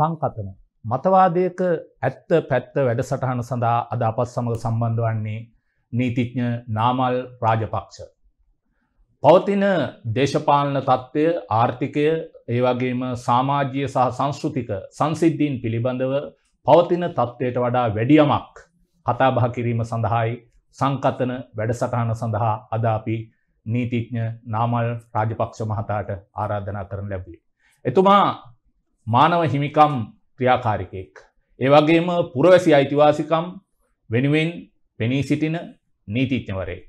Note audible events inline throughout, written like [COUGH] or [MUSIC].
සංකතන. මතවාදයක ඇත්ත පැත්ත වැඩසටහන සඳහා අද අපත් සමඟ සම්බන්ධ වන්නේ නීතිඥ නාමල් රාජපක්ෂ. පවතින දේශපාලන තත්ත්වය ආර්ථිකය ඒවගේම සාමාජ්‍යය සහ සංස්ෘතික සංසිද්ධීන් පිළිබඳව පවතින තත්ත්වයට වඩා වැඩියමක් කතාබහ කිරීම සඳහායි සංකතන වැඩසටහන සඳහා අදාපි නීතිඥ නාමල් රාජපක්ෂ මහතාට ආරාධනා කරන ලැබේ. එතුමා මානව හිමිකම් ක්‍රියාකාරිකයෙක්. ඒවගේම පුරවැසි අයිතිවාසිකම් වෙනුවෙන් පෙනී සිටින නීතිඥවරයෙක්.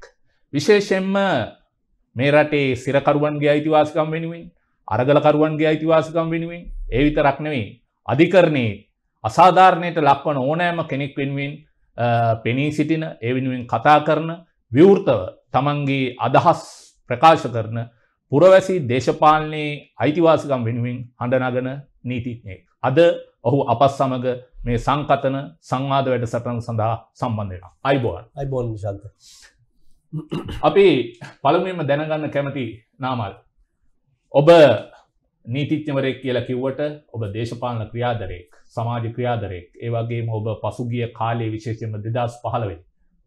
විශේෂෙන්ම මේ රටේ සිරකරුවන්ගේ අයිතිවාසිකම් වෙනුවෙන් අරගලකරුවන්ගේ අයිතිවාසිකම් වෙනුවෙන් ඒවිත රක්නවේ අධිකරණයේ අසාධාරණයට ලක්වන ඕනෑම කෙනෙක් වෙනුවෙන් පෙනී සිටින ඒ වෙනුවෙන් කතා කරන විවෘතව තමන්ගේ අදහස් ප්‍රකාශ කරන පුරවැසි දේශපාලනයේ අයිතිවාසිකම් වෙනුවෙන් හඬනගන නීතිඥයෙක්. අද ඔහු අප සමඟ මේ සංකතන සංවාධ වැඩ සටන සඳහා සම්බන්ධෙන. අයිබෝන් අයිබෝන් ශන්ත. අපි පළමෙන්ම දැනගන්න කැමති නාමල්. ඔබ නීතිච්ඥවරෙක් කියලා කිව්වට ඔබ දේශපාලන ක්‍රියාදරයෙක් සමාජ ක්‍රියාදරයෙක් ඒවගේම ඔබ පසුගිය කාලයේ විශේෂයෙන්ම දෙදස් පහළවෙ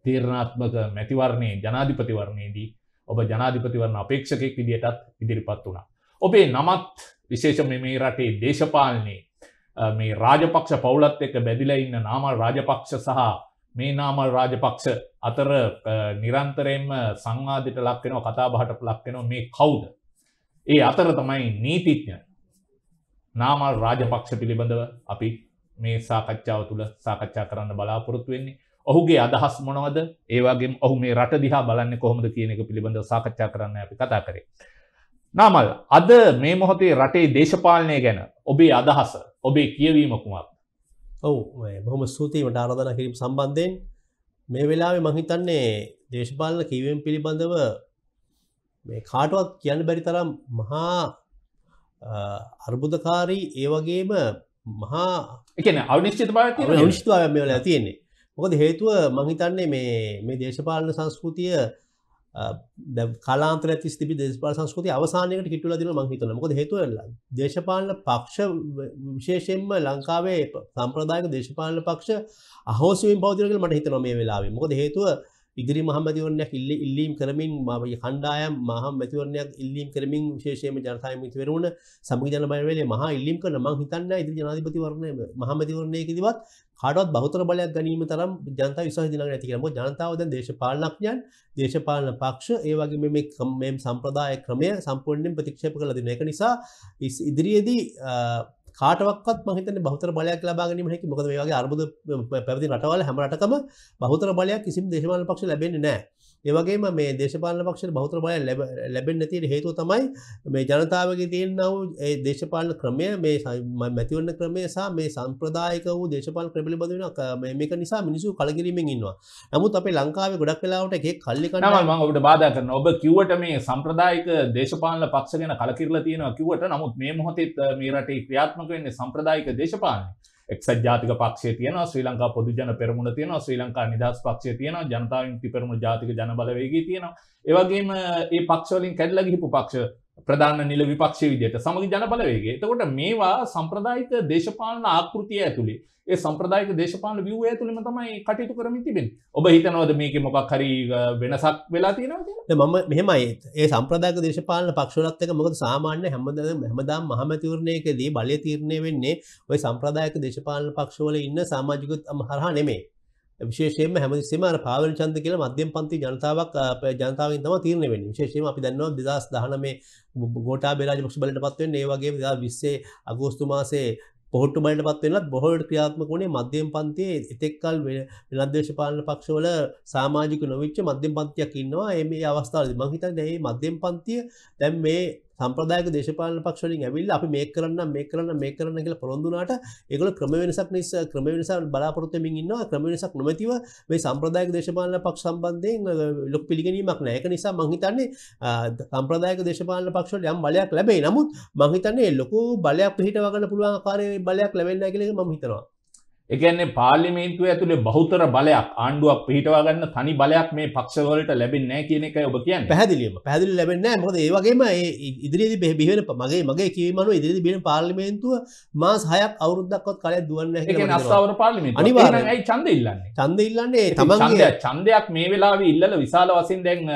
තීරණාත්මක මැතිවරණයේ ජනාධිපතිවරණයේදී ඔබ ජනාධිපතිවරණ අපේක්ෂකෙක් විදියටත් ඉදිරිපත් වුණා. ඔබේ නමත් විශේෂ මේ රටේ දේශපාලනයේ මේ රාජපක්ෂ පවුලත් එක බැදිල ඉන්න නාමල් රාජපක්ෂ සහ මේ නාමල් රාජපක්ෂ අතර නිරන්තරයෙන්ම සංවාධිට ලක්වෙනව කතාබහට ලක්වෙනව මේ කවුද. ඒ අතර තමයි නීතිඥ නාමල් රාජපක්ෂ පිළිබඳව අපි මේ සාකච්ඡාව තුළ සාකච්ඡා කරන්න බලාපොරොත්තු වෙන්නේ ඔහුගේ අදහස් මොනවද ඒවාගේ ඔහු මේ රට දිහා බලන්න කොහොමද කියන එක පිළිබඳව සාකච්ඡා කරන්න අපි කතා කරේ. නාමල් අද මේ මොහොතේ රටේ දේශපාලනය ගැන ඔබේ අදහස ඔබේ කියවීමකුමක්. ඔවු බොහොම ස්තුතියි මට ආරධන කිරීම සම්බන්ධයෙන් මේ වෙලාවෙ මහිතන්නේ දේශපාලන කිවීම පිළිබඳව මේ කාටුවත් කියන්න බැරි තරම් මහා අර්බුදකාරී ඒවගේම මහා එකන අනිශ්චිත බාත නිශ්තුවා මේලා තියෙන්නේ මොකද හේතුව මහිතන්නේ මේ මේ දේශපාලන සංස්කෘතිය කලාන්තර ඇති තිබි දේශපාල සංස්කෘති අවසානයකට කිටුල දින මංහිතන මොද හේතුවල්ල දේශපාලන පක්ෂ විශේෂෙන්ම ලංකාවේ සම්ප්‍රදායක දේශපාලන පක්ෂ අහෝසුවෙන් පෞතිරකල මට හිතන මේ වෙලාවේ මොකද හේතුව ඉදිරි මහමතිවරණයක් ඉල්ල ඉල්ලීම් කරමින් මගේ කණ්ඩායම් මහම මැතිවරණයක් ඉල්ලීම් කරමින් විශේෂයම ජනතාව මිතිවරුණ සමග ජන බයවලේ මහා ඉල්ලීම් කරන මං හිතන්න ඉදිරි ජනාධිපතිවරණය මහමතිවරණයකදවත් කාඩුවත් බහතර බලයක් ගැනීම තරම් ජනතාව විශ්වාස දිනකට ඇති කියලා. මොකද ජනතාව දැන් දේශපාලනඥයන්, දේශපාලන පක්ෂ ඒ වගේ මේ මේ සම්ප්‍රදාය ක්‍රමය සම්පූර්ණයෙන් ප්‍රතික්ෂේප කරලා දෙනවා. ඒක නිසා ඉදිරියේදී කාටවත් මහිතන බහතර බලයක් ලබා ගැනීම හැකි. මොකද මේ වගේ අර්බුද පැවති රටවල හැම රටකම බහතර බලයක් කිසිම දේශපාලන පක්ෂ ලැබෙන්නේ නැහැ. ඒවගේ මේ දේශපාලන පක්ෂ බෞතර බලය ලැබෙන් නැතිට හේතු තමයි මේ ජනතාවගේ තියෙන්නව ඒ දේශපාලන ක්‍රමය මේ මැතිවන්න ක්‍රමය සහ මේ සම්ප්‍රදායක වූ දේශපාල ක්‍රපලි බදවෙන මේක නිසා මිනිසු කලකිරීමෙන් ඉන්නවා නමුත් අපේ ලංකාවේ ගොඩක් කලාවට එක කල්ලිකනම ඔබට බාධ කරන ඔබ කිවට මේ සම්ප්‍රදායක දේශපාලන පක්ෂගෙන කලකිරලා තියෙනවා කිවට නමුත් මේ මොහොතෙත් මේ රටේ ක්‍රියාත්මක වෙන්නේ සම්ප්‍රදායික දේශපාලනය එක්සත් ජාතික පක්ෂය තියන ශ්‍රී ලංකා පොදුජන පෙරමුණ තියන ශ්‍රී ලංකා නිදහස් පක්ෂය තියන ජනතාව ති පෙරමුණ ජාතික ජනබලවේගේ තියෙනවා ඒවගේම ඒ පක්ෂලින් කැඩලගහිපු පක්ෂ ප්‍රධාන නිල විපක්ෂ විදියට සමග ජනපලවේගේ එතකොට මේවා සම්ප්‍රදායික දේශපාලන ආකෘතිය ඇතුළේ ඒ සම්ප්‍රදායික දේශපාලන විව්ය ඇතුළම තමයි කටයුතු කරමින් තිබෙන ඔබ හිතනවද මේක මොකක් හරි වෙනසක් වෙලා තියෙනවද මම මෙහෙමයි ඒ සම්ප්‍රදායක දේශපාලන පක්ෂලත් එක මොකද සාමාන්‍ය හැමද හැමදාම මහමැතිවරණයකදී බලය තීරණය වෙන්නේ ඔය සම්ප්‍රදායක දේශපාලන පක්ෂවල ඉන්න සමාජිකුත් හරහා නෙමේ විශේෂයෙන්ම හැමතිස්සෙම අර පාවෙන ඡන්ද කියලා මධ්‍යම පන්ති ජනතාවක් ජනතාවගෙන් තමයි තීරණය වෙන්නේ. විශේෂයෙන්ම අපි දන්නවා 2019 ගෝඨාභය රාජපක්ෂ බලයටපත් වෙන්නේ ඒ වගේම 2020 අගෝස්තු මාසයේ පොහොට්ටු බලටපත් වෙනලත් බොහෝට ක්‍රියාත්මක වුණේ මධ්‍යම පන්තියේ එතෙක්කල් වෙනත් දේශපාලන පක්ෂවල සමාජික නොවිච්ච මධ්‍යම පන්තියක් ඉන්නවා. මේ මේ අවස්ථාවේදී මම හිතන්නේ මේ මධ්‍යම පන්තිය දැන් මේ සම්ප්‍රදායක දේශපාලන පක්ෂ වලින් ඇවිල්ලා අපි මේක කරන්න මේක කරන්න මේක කරන්න කියලා පොරොන්දු වුණාට ඒගොල්ලෝ ක්‍රම වෙනසක් නිසා ක්‍රම වෙනසක් බලාපොරොත්තු වෙමින් ඉන්නවා ක්‍රම වෙනසක් නොමැතිව මේ සම්ප්‍රදායක දේශපාලන පක්ෂ සම්බන්ධයෙන් ලොකු පිළිගැනීමක් නැහැ ඒක නිසා මම හිතන්නේ සම්ප්‍රදායක දේශපාලන පක්ෂ වල යම් බලයක් ලැබෙයි නමුත් මම හිතන්නේ ලොකු බලයක් පිටව ගන්න පුළුවන් ආකාරයේ බලයක් ලැබෙන්නේ නැහැ කියලා මම හිතනවා එකන්නේ පාලිමේන්තුව ඇතුළේ බෞතර බලයක් ආණ්ඩුවක් පිහිටවාගන්න තනි බලයක් මේ පක්ෂවලට ලැබෙන් නෑ කියන එක ඔබ කියන්න පැදිලිීම පැදිලි ලැබෙන්න මොද ඒවගේම ඉදිරිදි බෙ බිහෙන මගේ මගේ කියවීමන ඉදිරි බෙන පාලිමේන්තුව මාස් හයක් අවුරුද්දක්කොත් කලය දුවන්න අස්ාවර පාලිමේ අනිවාරයි චන්ද ඉල්ලන්න චන්ද ඉල්ලන්නේ තමන්ගේ චන්දයක් මේ වෙලාව ඉල්ල විශාල වසින් දැන්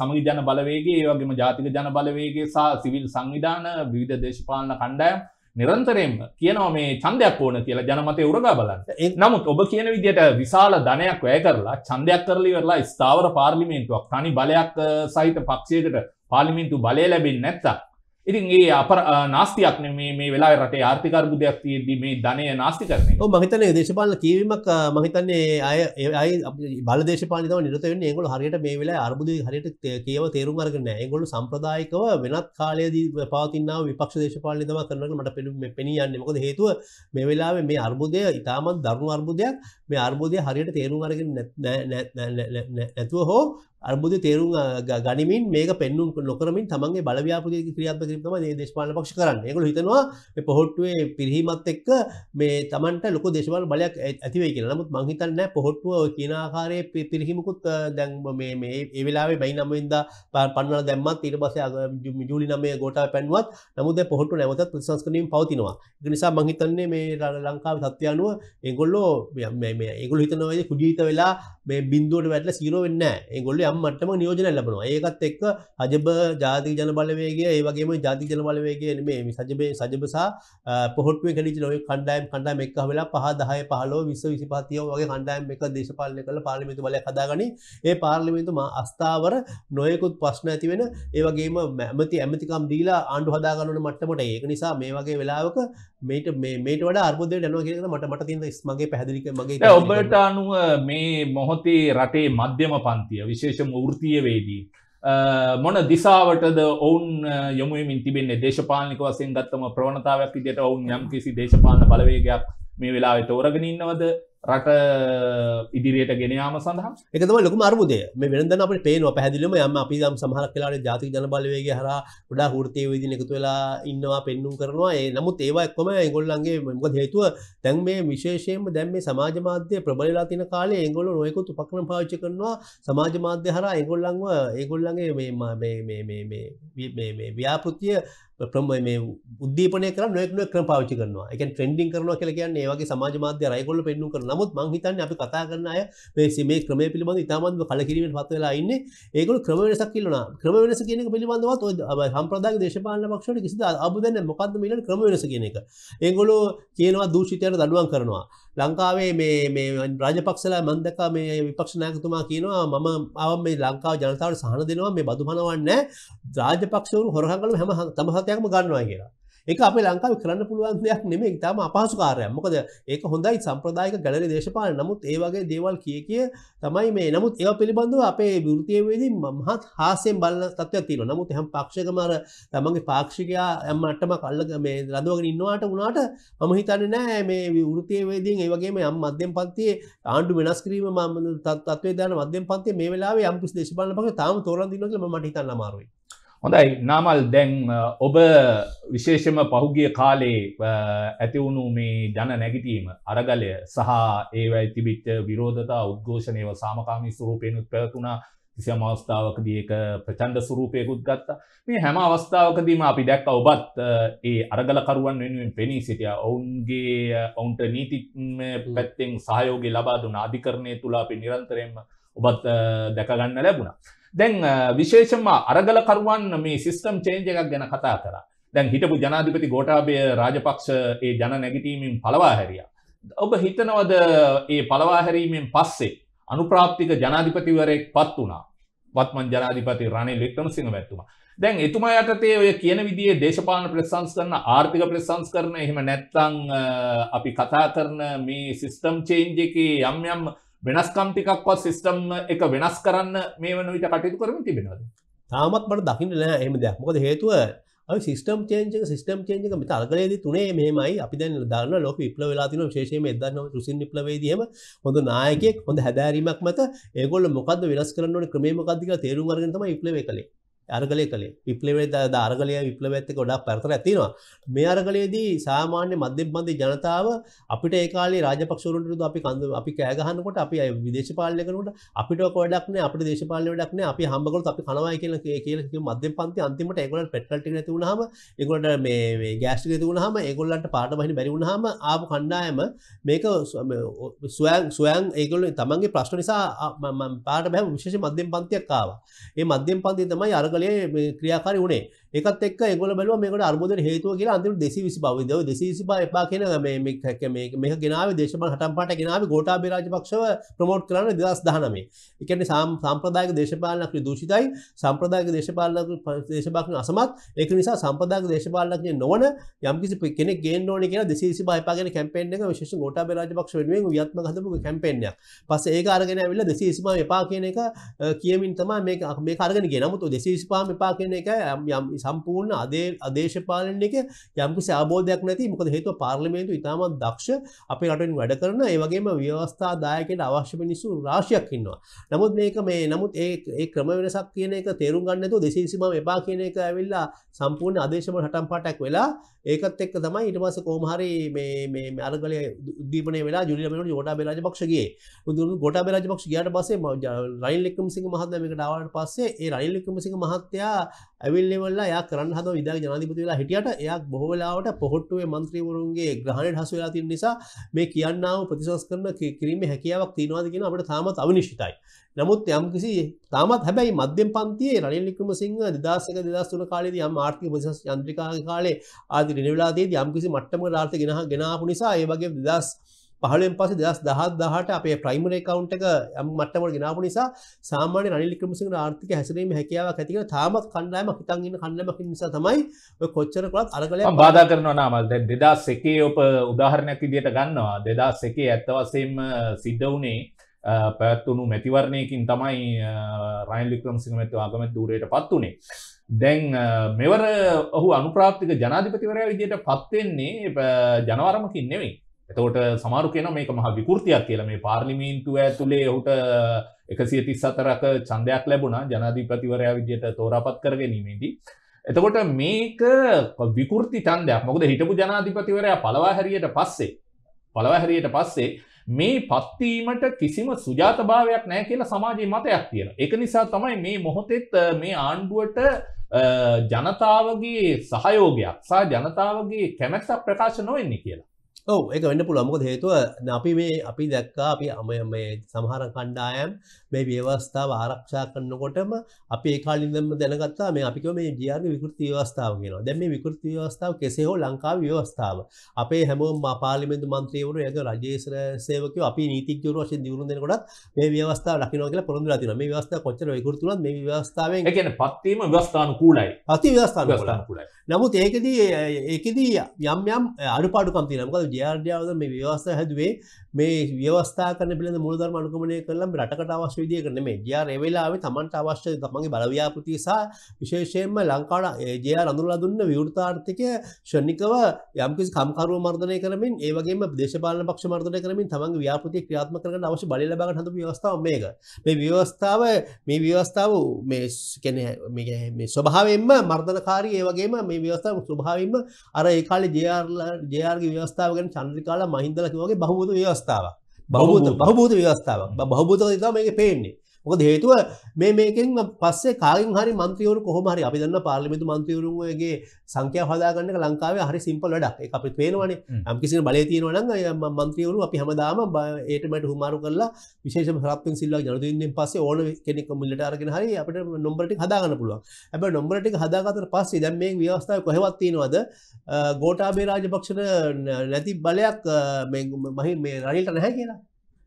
සමගි ජන බලවේගේ ඒවගේම ජාතික ජන බලවේගේ සා සිවිල් සංවිධාන විධ දේශපාලන කණ්ඩායම් නිරන්තරයෙන්ම කියනවා මේ ඡන්දයක් ඕන කියලා ජනමතය උරගා බලන්න. නමුත් ඔබ කියන විදිහට විශාල ධනයක් වැය කරලා ඡන්දයක් කරලා ඉවරලා ස්ථාවර පාර්ලිමේන්තුවක් තනි බලයක් සහිත පක්ෂයකට පාර්ලිමේන්තු බලය ලැබෙන්නේ නැත්නම් ඉතින් ඒ අප නාස්තියක්න මේ වෙලා රටේ ආර්ථිකර්බුදයක් තියදී මේ ධනය නාස්ති කරන මහිතනය දේශපාල කිවීමක් මහිතන්නේ අය බල දේශපාල නිරතව ඒගොල හරියට මේ වෙලා අර්බුද හරියට කියව තේරුම් අරගන්න ඒගොලු සම්ප්‍රදායිකව වෙනත් කාලයේදී පාතිනාව විපක්ෂ දේශපාලිතම කරනට මට පිළුම පෙනියන්න මොකද හේතුව මේ වෙලාව මේ අර්බුදය ඉතාමත් දරුණු අර්බුදයක් මේ අර්බෝධය හරියට තේරුම් අරගෙන නැතුව හෝ අර්බුද තේරු ගනිමින් මේක පෙන්නුම් නොකරමින් තමන්ගේ බලව්‍යාපක ක්‍රියාත්ම කිරීම තමයි දේශපාලන පක්ෂ කරන්න. ඒගොල්ලෝ හිතනවා පොහොට්ටුවේ පිරිහීමත් එක්ක මේ තමන්ට ලොකු දේශපාලන බලයක් ඇති වෙයි කියලා. නමුත් මං හිතන්නේ නැහැ පොහොට්ටුව ඔය කියන ආකාරයේ පිරිහීමකුත් දැන් මේ මේ ඒ වෙලාවේ බයි නමින්දා පන්නලා දැම්මත් ඊට පස්සේ ජූලි 9 ගෝඨාව පැන්නුවත් නමුත් දැන් පොහොට්ටුව නැවතත් ප්‍රතිසංස්කරණයෙන් පවතිනවා. ඒක නිසා මං හිතන්නේ මේ ලංකාවේ තත්ත්වය අනුව ඒගොල්ලෝ මේ මේ ඒගොල්ලෝ හිතනවා කුජීත වෙලා මේ බින්දුවට වැටල සීරෝවෙන්න ගොල්ල අම්මටම නියෝජන ලබනවා ඒකත් එක්ක අජබ ජාති ජනබලවේගේ ඒවගේම ජාති ජනබලවේගේ මේ සජබේ සජබසා පොහොටුව කනිච නොව කණ්ඩයම් කණඩම් එක් වෙලා පහ දහය පහලෝ විස්ස විසිපාතියෝ වගේ කණ්ඩයම් එක දේශපාලන කළ පාලිමිතු බල හදාගනි ඒ පාර්ලිමිතුම අස්ථාවර නොයකුත් ප්‍රශ්න ඇතිවෙන ඒවගේම මැමති ඇමතිකම් දීලා ආණ්ඩු හදාගන්නන මට්ටමට ඒක නිසා මේ වගේ වෙලාවක මේට මේට වඩ අර්බුදය නවා කියෙන මට මට තින්න ස්මගේ පැදිලික මගේ ඔබට අනුව මේ මොහ නොමතේ රටේ මධ්‍යම පන්තිය විශේෂම ෘතියවේදී. මොන දිසාවටද ඔවුන් යොමුමින් තිබෙන්නේ දේශපාලික වසයෙන් ගත්තම ප්‍රවණතාවක් විදියට ඔවුන් යම්කිසි දේශපාලන බලවේගයක් මේ වෙලා තෝරගෙන ඉන්නවද රට ඉදිරියට ගෙනයාම සඳහා එකතම ලොකු අර්බුදය මේ වෙනදන්න අපට පේන පැදිලිම යම අපි දම් සහර කලාට ජාති ජනබලවේගේ හර ඩා හෘතය විදි එකතු වෙලා ඉන්නවා පෙන්නුම් කරනවා ඒ නමුත් ඒවා එක්කොම එගොල්ලන්ගේ මොක හේතුව දැන් මේ විශේෂයෙන් දැන් මේ සමාජ මාධ්‍ය ප්‍රබලලා තින කාලේ එංගොල නොයකුත් උපක්‍රම පාච්ච කරනවා සමාජ මාධ්‍ය හර එංගොල්ලංව ඒගොල්ලන්ගේ ව්‍යාපෘතිය ප්‍රම මේ උද්දීපනය කර නොෙක්න ක්‍රම පාච්චි කරනවා එක ට්‍රෙන්ඩින් කරනවා කියල කියන්නේ ඒගේ සමාජ මාධ්‍ය රයිගොල්ල පෙන්නු කරන නමුත් මංහිතන්න අපි කතා කරන්න අය මේ ක්‍රම පිළිබඳ ඉතාමන්ව කලකිරීමට පත්වෙලා ඉන්න ඒකු ක්‍රමවෙනසක් කියලන ක්‍රමවෙනස කියන පිළිබඳවත් හම්ප්‍රදාග දේශපාලන පක්ෂණ කිසි අබදන්න මොකක්ද මිට ක්‍රමවෙනස කියන එක. ඒගොලු කියනවා දූෂිතයට දඩුවන් කරනවා. ලංකාවේ මේ රජපක්ෂලා මන්දක මේ විපක්ෂණයකතුමා කියනවා මම අවම මේ ලංකාව ජනතාවට සහන දෙනවා මේ බදුහනවන්න රාජපක්ෂවරු හොරහගල හැම තමහතයක්ම ගන්නවා කියලා. එක අප ලංකාව කරන්න පුළුවන් දෙයක් නෙමේ ඉතාම අපහසුකාරය මොකද ඒක හොඳයි සම්ප්‍රදායක ගැලරි දේශපාන නමුත් ඒවගේ දේවල් කිය කිය තමයි මේ නමුත් ඒ පිළිබඳව අපේ විෘතියවේදී මහත් හාසයෙන් බල තත්ව තින නමුත් එහම් පක්ෂකමර තමගේ පාක්ෂිකයා ඇම අටම කල්ල මේ රදවගෙන ඉන්නවාට වුණාට මම හිතන්න නෑ මේ විෘතියවේදීන් ඒවගේ මේ අම් අධ්‍යම් පන්තියේ ආණ්ඩු වෙනස් කිරීම ම තත්වේ දාන මධ්‍යම් පන්තිේ මේ වෙලාේ අම්පුස් දේශපාලන පක තාම තෝරන් දිනොල මට හිතන්න අමාරුවයි හොඳයි නාමල් දැන් ඔබ විශේෂම පහුගිය කාලේ ඇතිවුණු මේ ජන නැගිටීම අරගලය සහ ඒවයි තිබිච්ච විරෝධතා උද්ඝෝෂණයව සාමකාමී ස්වරූපයනුත් පැවතුනා කිසියම අවස්ථාවකදී ඒක ප්‍රචණ්ඩ ස්වරූපයකුත් ගත්තා මේ හැම අවස්ථාවකදීම අපි දැක්ක ඔබත් ඒ අරගලකරුවන් වෙනුවෙන් පෙනී සිටිය ඔවුන්ගේ ඔවුන්ට නීති පැත්තෙන් සහයෝගේ ලබා දුන අධිකරණය තුලා අපි නිරන්තරයෙන්ම ඔබත් දැකගන්න ලැබුණා දැන් විශේෂම අරගලකරුවන් මේ සිිස්ටම් චේන්ජ එකක් ගැන කතා කර දැන් හිටපු ජනාධිපති ගෝටාබය රාජපක්ෂ ඒ ජන නැගිටීමෙන් පළවා හැරිය. ඔබ හිතනවද ඒ පළවාහැරීමෙන් පස්සේ අනුප්‍රාප්තික ජනාධිපතිවරයෙක් පත් වුණා වත්මන් ජනාධිපති රණේ ලික්තන සිංහ වැත්තුමා දැන් එතුමා යටතේ ඔය කියන විදිහේ දේශපාලන ප්‍රසංස් කරන ආර්ථික ප්‍රසංස් කරන එහෙම නැත්නම් අපි කතා කරන මේ සිස්ටම් චේන්ජ් එකේ යම් යම් වෙනස්කම් ටිකක්වත් සිිස්ටම් එක වෙනස් කරන්න මේ වනවිට කටයුතු කරම තිබෙනද තාමත් මට දකින්න නෑ එම දෙයක් මොකද හේතුව සිිටම් චේන්ජ සිිටම් චේන්ජක මත අල්ගලේද තුනේ මේමයි අපි දැන් දාන්න ලොක ඉප්ල වෙලාතින ශේෂම දන්න රුසින් ඉප්ලවේදීම හොඳ නායකෙක් හොඳ හැදෑරීමක් මත ඒගොල මොකද වෙනස් කරන්න ක්‍රමේමකදදික තේරුම්ගතම ඉප්ලවේ කළේ අරගලය කළේ විප්ලවේ ද අරගලය විප්ලවඇත්තක ගොඩා පැතර ඇතිවා මේ අරගලයේදී සාමාන්‍ය මධ්‍යබන්ධ ජනතාව අපිට ඒකාල රාජපක්ෂරුට අපි කඳ අපි කෑගහන්නකොට අපි විදේශපාලයකනට අපිට කොඩක්න අපට දේශපාල ඩක්න අපි හම්බකොත් අපි කනවයි කියල කියල මධ්‍ය පන්ති අන්තිමට එකොල පෙටල්ට නැතිවුණහම එකොලට මේ ගෑස්ටි තිවුණහම ඒගොල්ලන්ට පාට බහි බැරිවුණහම ආපු කණ්ඩායම මේක ස්වයන් ස්වයන් ඒගොල තමන්ගේ ප්‍රශ්න නිසා පාට බැහ විශේෂ මධ්‍යම් පන්තියක් කාව ඒ මධ්‍යම් පන්ති තමයි අරග කළේ ක්‍රියාකාරි වුණේ එකත් එක් ගොල බල මේකට අර්බෝධ හේතුව කියලා අන්තිම දෙසි විසි බවිදව දෙසි විසි එපා කියන මේ ගෙනාව දේශපන හටම්පට ගෙනාව ගෝටා බරාජ පක්ෂව ප්‍රමෝට් කරන්න දස් දානමේ එකන සාම් සම්ප්‍රදායක දේශපාලනක් දූෂිතයි සම්ප්‍රදායක දේශපාලන දේශභක්න අසමත් ඒක නිසා සම්පදායක දේශපාලනය නොවන යම්කිසි කෙනෙ ගේ නෝන කියෙන දෙසි බයිපාගෙන කැපෙන් එක විශේෂ ගෝට බරාජ පක්ෂ වෙනුවෙන් යත්ම හදපු කැපෙන්යක් පස ඒ අරගෙන ඇවිල්ල දෙසි ඉස්ම එපා කියන එක කියමින් තමා මේ මේ කරගෙන ගෙනමුතු දෙසි ස්පාම එපා කියන එක යම් සම්පූර්ණ අදේ අදේශපාලන එක යම්කිසි ආබෝධයක් නැති මොකද හේතුව පාර්ලිමේන්තු ඉතාමත් දක්ෂ අපේ රටෙන් වැඩ කරන ඒ වගේම ව්‍යවස්ථාදායකයට අවශ්‍ය මිනිස්සු රාශියක් ඉන්නවා. නමුත් මේක මේ නමුත් ඒ ඒ ක්‍රම වෙනසක් කියන එක තේරුම් ගන්න නැතුව දෙසී සීමාව එපා කියන එක ඇවිල්ලා සම්පූර්ණ අදේශම හටම්පාටක් වෙලා ඒකත් එක්ක තමයි ඊට පස්සේ කොහොම හරි මේ මේ අරගලේ උද්දීපනය වෙලා ජුලිය මෙනෝට ගෝඨාභය රාජපක්ෂ ගියේ. උදුරු ගෝඨාභය රාජපක්ෂ ගියාට පස්සේ රනිල් වික්‍රමසිංහ මහත්මයා මේකට ආවට පස්සේ ඒ රනිල් වික්‍රමසිංහ මහත්තයා ඇවිල්ලෙවල්ලා යා කරන්න හද විදා ජනාධිපතිවෙලා හිටියට එයක් බොහෝලාවට පොහොට්ටුවේ මන්ත්‍රීවරුන්ගේ ග්‍රහණයට හසුවෙලාතින් නිසා මේ කියන්නාව ප්‍රතිසස් කරන කිරීම හැකියාවක් තිනවාදගෙන අපට තාමත් අවිනිශ්ිතයි. නමුත් යම්කිසි තාමත් හැබැයි මධ්‍යම් පන්තියේ රනිල්ලික්‍රම සිංහ දදාසක දස්වන කාලද යම් ආර්ථික ප්‍රතිසස් යන්ත්‍රිකා කාලේ ආදි නිවලාදේ යම්කිසි මට්ටම රාර්ථ ගෙනහ ගෙනාපු නිසා ඒවගේ දස්. පහලෙන් පස දස් දහත් දහට අපේ ප්‍රයිමර කවන්් එක යම් මටමට ගෙනාපු නිසා සාමාන්‍ය නිලිකමසින් ආර්ථික හැසරීම හැකියාව ඇතික තාමත් කණ්ඩායම හිතන්ගන්න කණ්ඩමක නිසා තමයි කොච්චර කොත් අරගල බාධ කරනවා නමල් දැ දෙදා සෙකේ ඔප උදාහරණයක් ඉදිට ගන්නවා දෙදා සෙකේ ඇත්තවසෙන් සිද්ධ වනේ පැත්වුණු මැතිවරණයකින් තමයි රයින්ලික්‍රම් සිංමැත්ව ආගමත් දූරයට පත් වනේ. දැන් මෙවර ඔහු අනුප්‍රාප්තික ජනාධිපතිවරයා විදියට පත්වෙන්නේ ජනවරමකින් නෙවෙයි එතකොට සමාරු කියන මේක මහ විකෘතියක් කියලා මේ පාර්ලිමේන්තුව ඇතුලේ ඔහුට එකසිය තිස් අතරක චන්දයක් ලැබුණා ජනාධීපතිවරයා විදියට තෝරාපත් කර ගැනීමේදී. එතකොට මේක විකෘති චන්දයක් මොකද හිටපු ජනාධිපතිවරයා පළවා හැරියට පස්සේ පළවා හැරියට පස්සේ මේ පත්වීමට කිසිම සුජාතභාවයක් නෑ කියලා සමාජයේ මතයක් තියෙන. එක නිසා තමයි මේ මොහොතෙත් මේ ආණ්ඩුවට ජනතාවගේ සහයෝගයක් සා ජනතාවගේ කැමැත්තක් ප්‍රකාශ නොවෙන්නේ කියලා. ඔව එක වෙන්න පුළුව මොකද හේතුව අපි මේ අපි දැක්කා අපි අම මේ සමහර කණ්ඩායම් මේ ව්‍යවස්ථාව ආරක්ෂා කරනකොටම අපි ඒ කාලින්දම දැනගත්තා මේ අපි කිව්ව මේ GR විකෘති ව්‍යවස්ථාව කියනවා. දැන් මේ විකෘති ව්‍යවස්ථාව කෙසේ හෝ ලංකාවේ ව්‍යවස්ථාව. අපේ හැමෝම පාර්ලිමේන්තු මන්ත්‍රීවරු ඒක රජයේ සේවකයෝ අපි නීතිඥවරු වශයෙන් දිනුරුම් දෙනකොටත් මේ ව්‍යවස්ථාව රකින්නවා කියලා පොරොන්දු වෙලා තියෙනවා. මේ ව්‍යවස්ථාව කොච්චර විකෘති වුණත් මේ ව්‍යවස්ථාවෙන් ඒ කියන්නේ පත්වීම ව්‍යවස්ථානුකූලයි. පත්වීම ව්‍යවස්ථානුකූලයි. නමුත් ඒකෙදී ඒකෙදී යම් යම් අඩුපාඩුකම් තියෙනවා. ජාර්ඩියාවද මේ ව්‍යවස්ථ හැදුවේ මේ ව්‍යවස්ථාකන පිළ මුදර් අනුකමනය කරලම් රටකට අවශ්‍ය විදිය කරනේ ජයා රෙවෙලාව තමන්ට අවශ්‍ය තමන්ගේ බලව්‍යාපෘතිසා විශේෂයෙන්ම ලංකාඩ ජයා රඳුරලා දුන්න විවෘතාර්ථික ෂණිකව යම්කිසි කම්කරුව මර්ධනය කරමින් ඒවගේ දේශපාලන පක්ෂ මර්ධනය කරමින් තමන් ව්‍යාපෘති ක්‍රියාත්ම කරන අවශ්‍ය බල ලබග හඳ ව්‍යවස්ථාව මේක මේ ව්‍යවස්ථාව මේ ව්‍යවස්ථාව මේ ස්වභාවෙන්ම මර්ධනකාරී ඒවගේම මේ ව්‍යවස්ථාව ස්වභාවම අර ඒකාල ජයාර්ගේ ව්‍යවස්ථාව ගැන චන්ද්‍රිකාලා මහින්දලකිවගේ බහුවද ව්‍යවස්ථ ව්‍යවස්ථාවක් බහබූත බහබූත ව්‍යවස්ථාවක් බහබූතක තමයි මේක පේන්නේ මොකද හේතුව මේ මේකෙන් පස්සේ කාගෙන් හරි මන්ත්‍රියවරු කොහොම හරි අපි දන්න පාර්ලිමේන්තු මන්ත්‍රිවරුන්ගේ සංඛ්‍යාව හදාගන්න එක ලංකාවේ හරි සිම්පල් වැඩක් ඒක අපිට පේනවනේ යම්කිසි බලය තියෙනවා නම් මන්ත්‍රියවරු අපි හැමදාම ඒටමට හුමාරු කරලා විශේෂ හරප්පින් සිල්ලා ජනතුන්ෙන් පස්සේ ඕන කෙනෙක් මුල්ලට අරගෙන හරි අපිට නම්බර් ටික හදාගන්න පුළුවන් හැබැයි නම්බර ටික හදාගත්තට පස්සේ දැන් මේ ව්‍යවස්ථාව කොහෙවත් තියෙනවද ගෝඨාභය රාජපක්ෂට නැති බලයක් මහින් මේ රනිල්ට නැහැ කියලා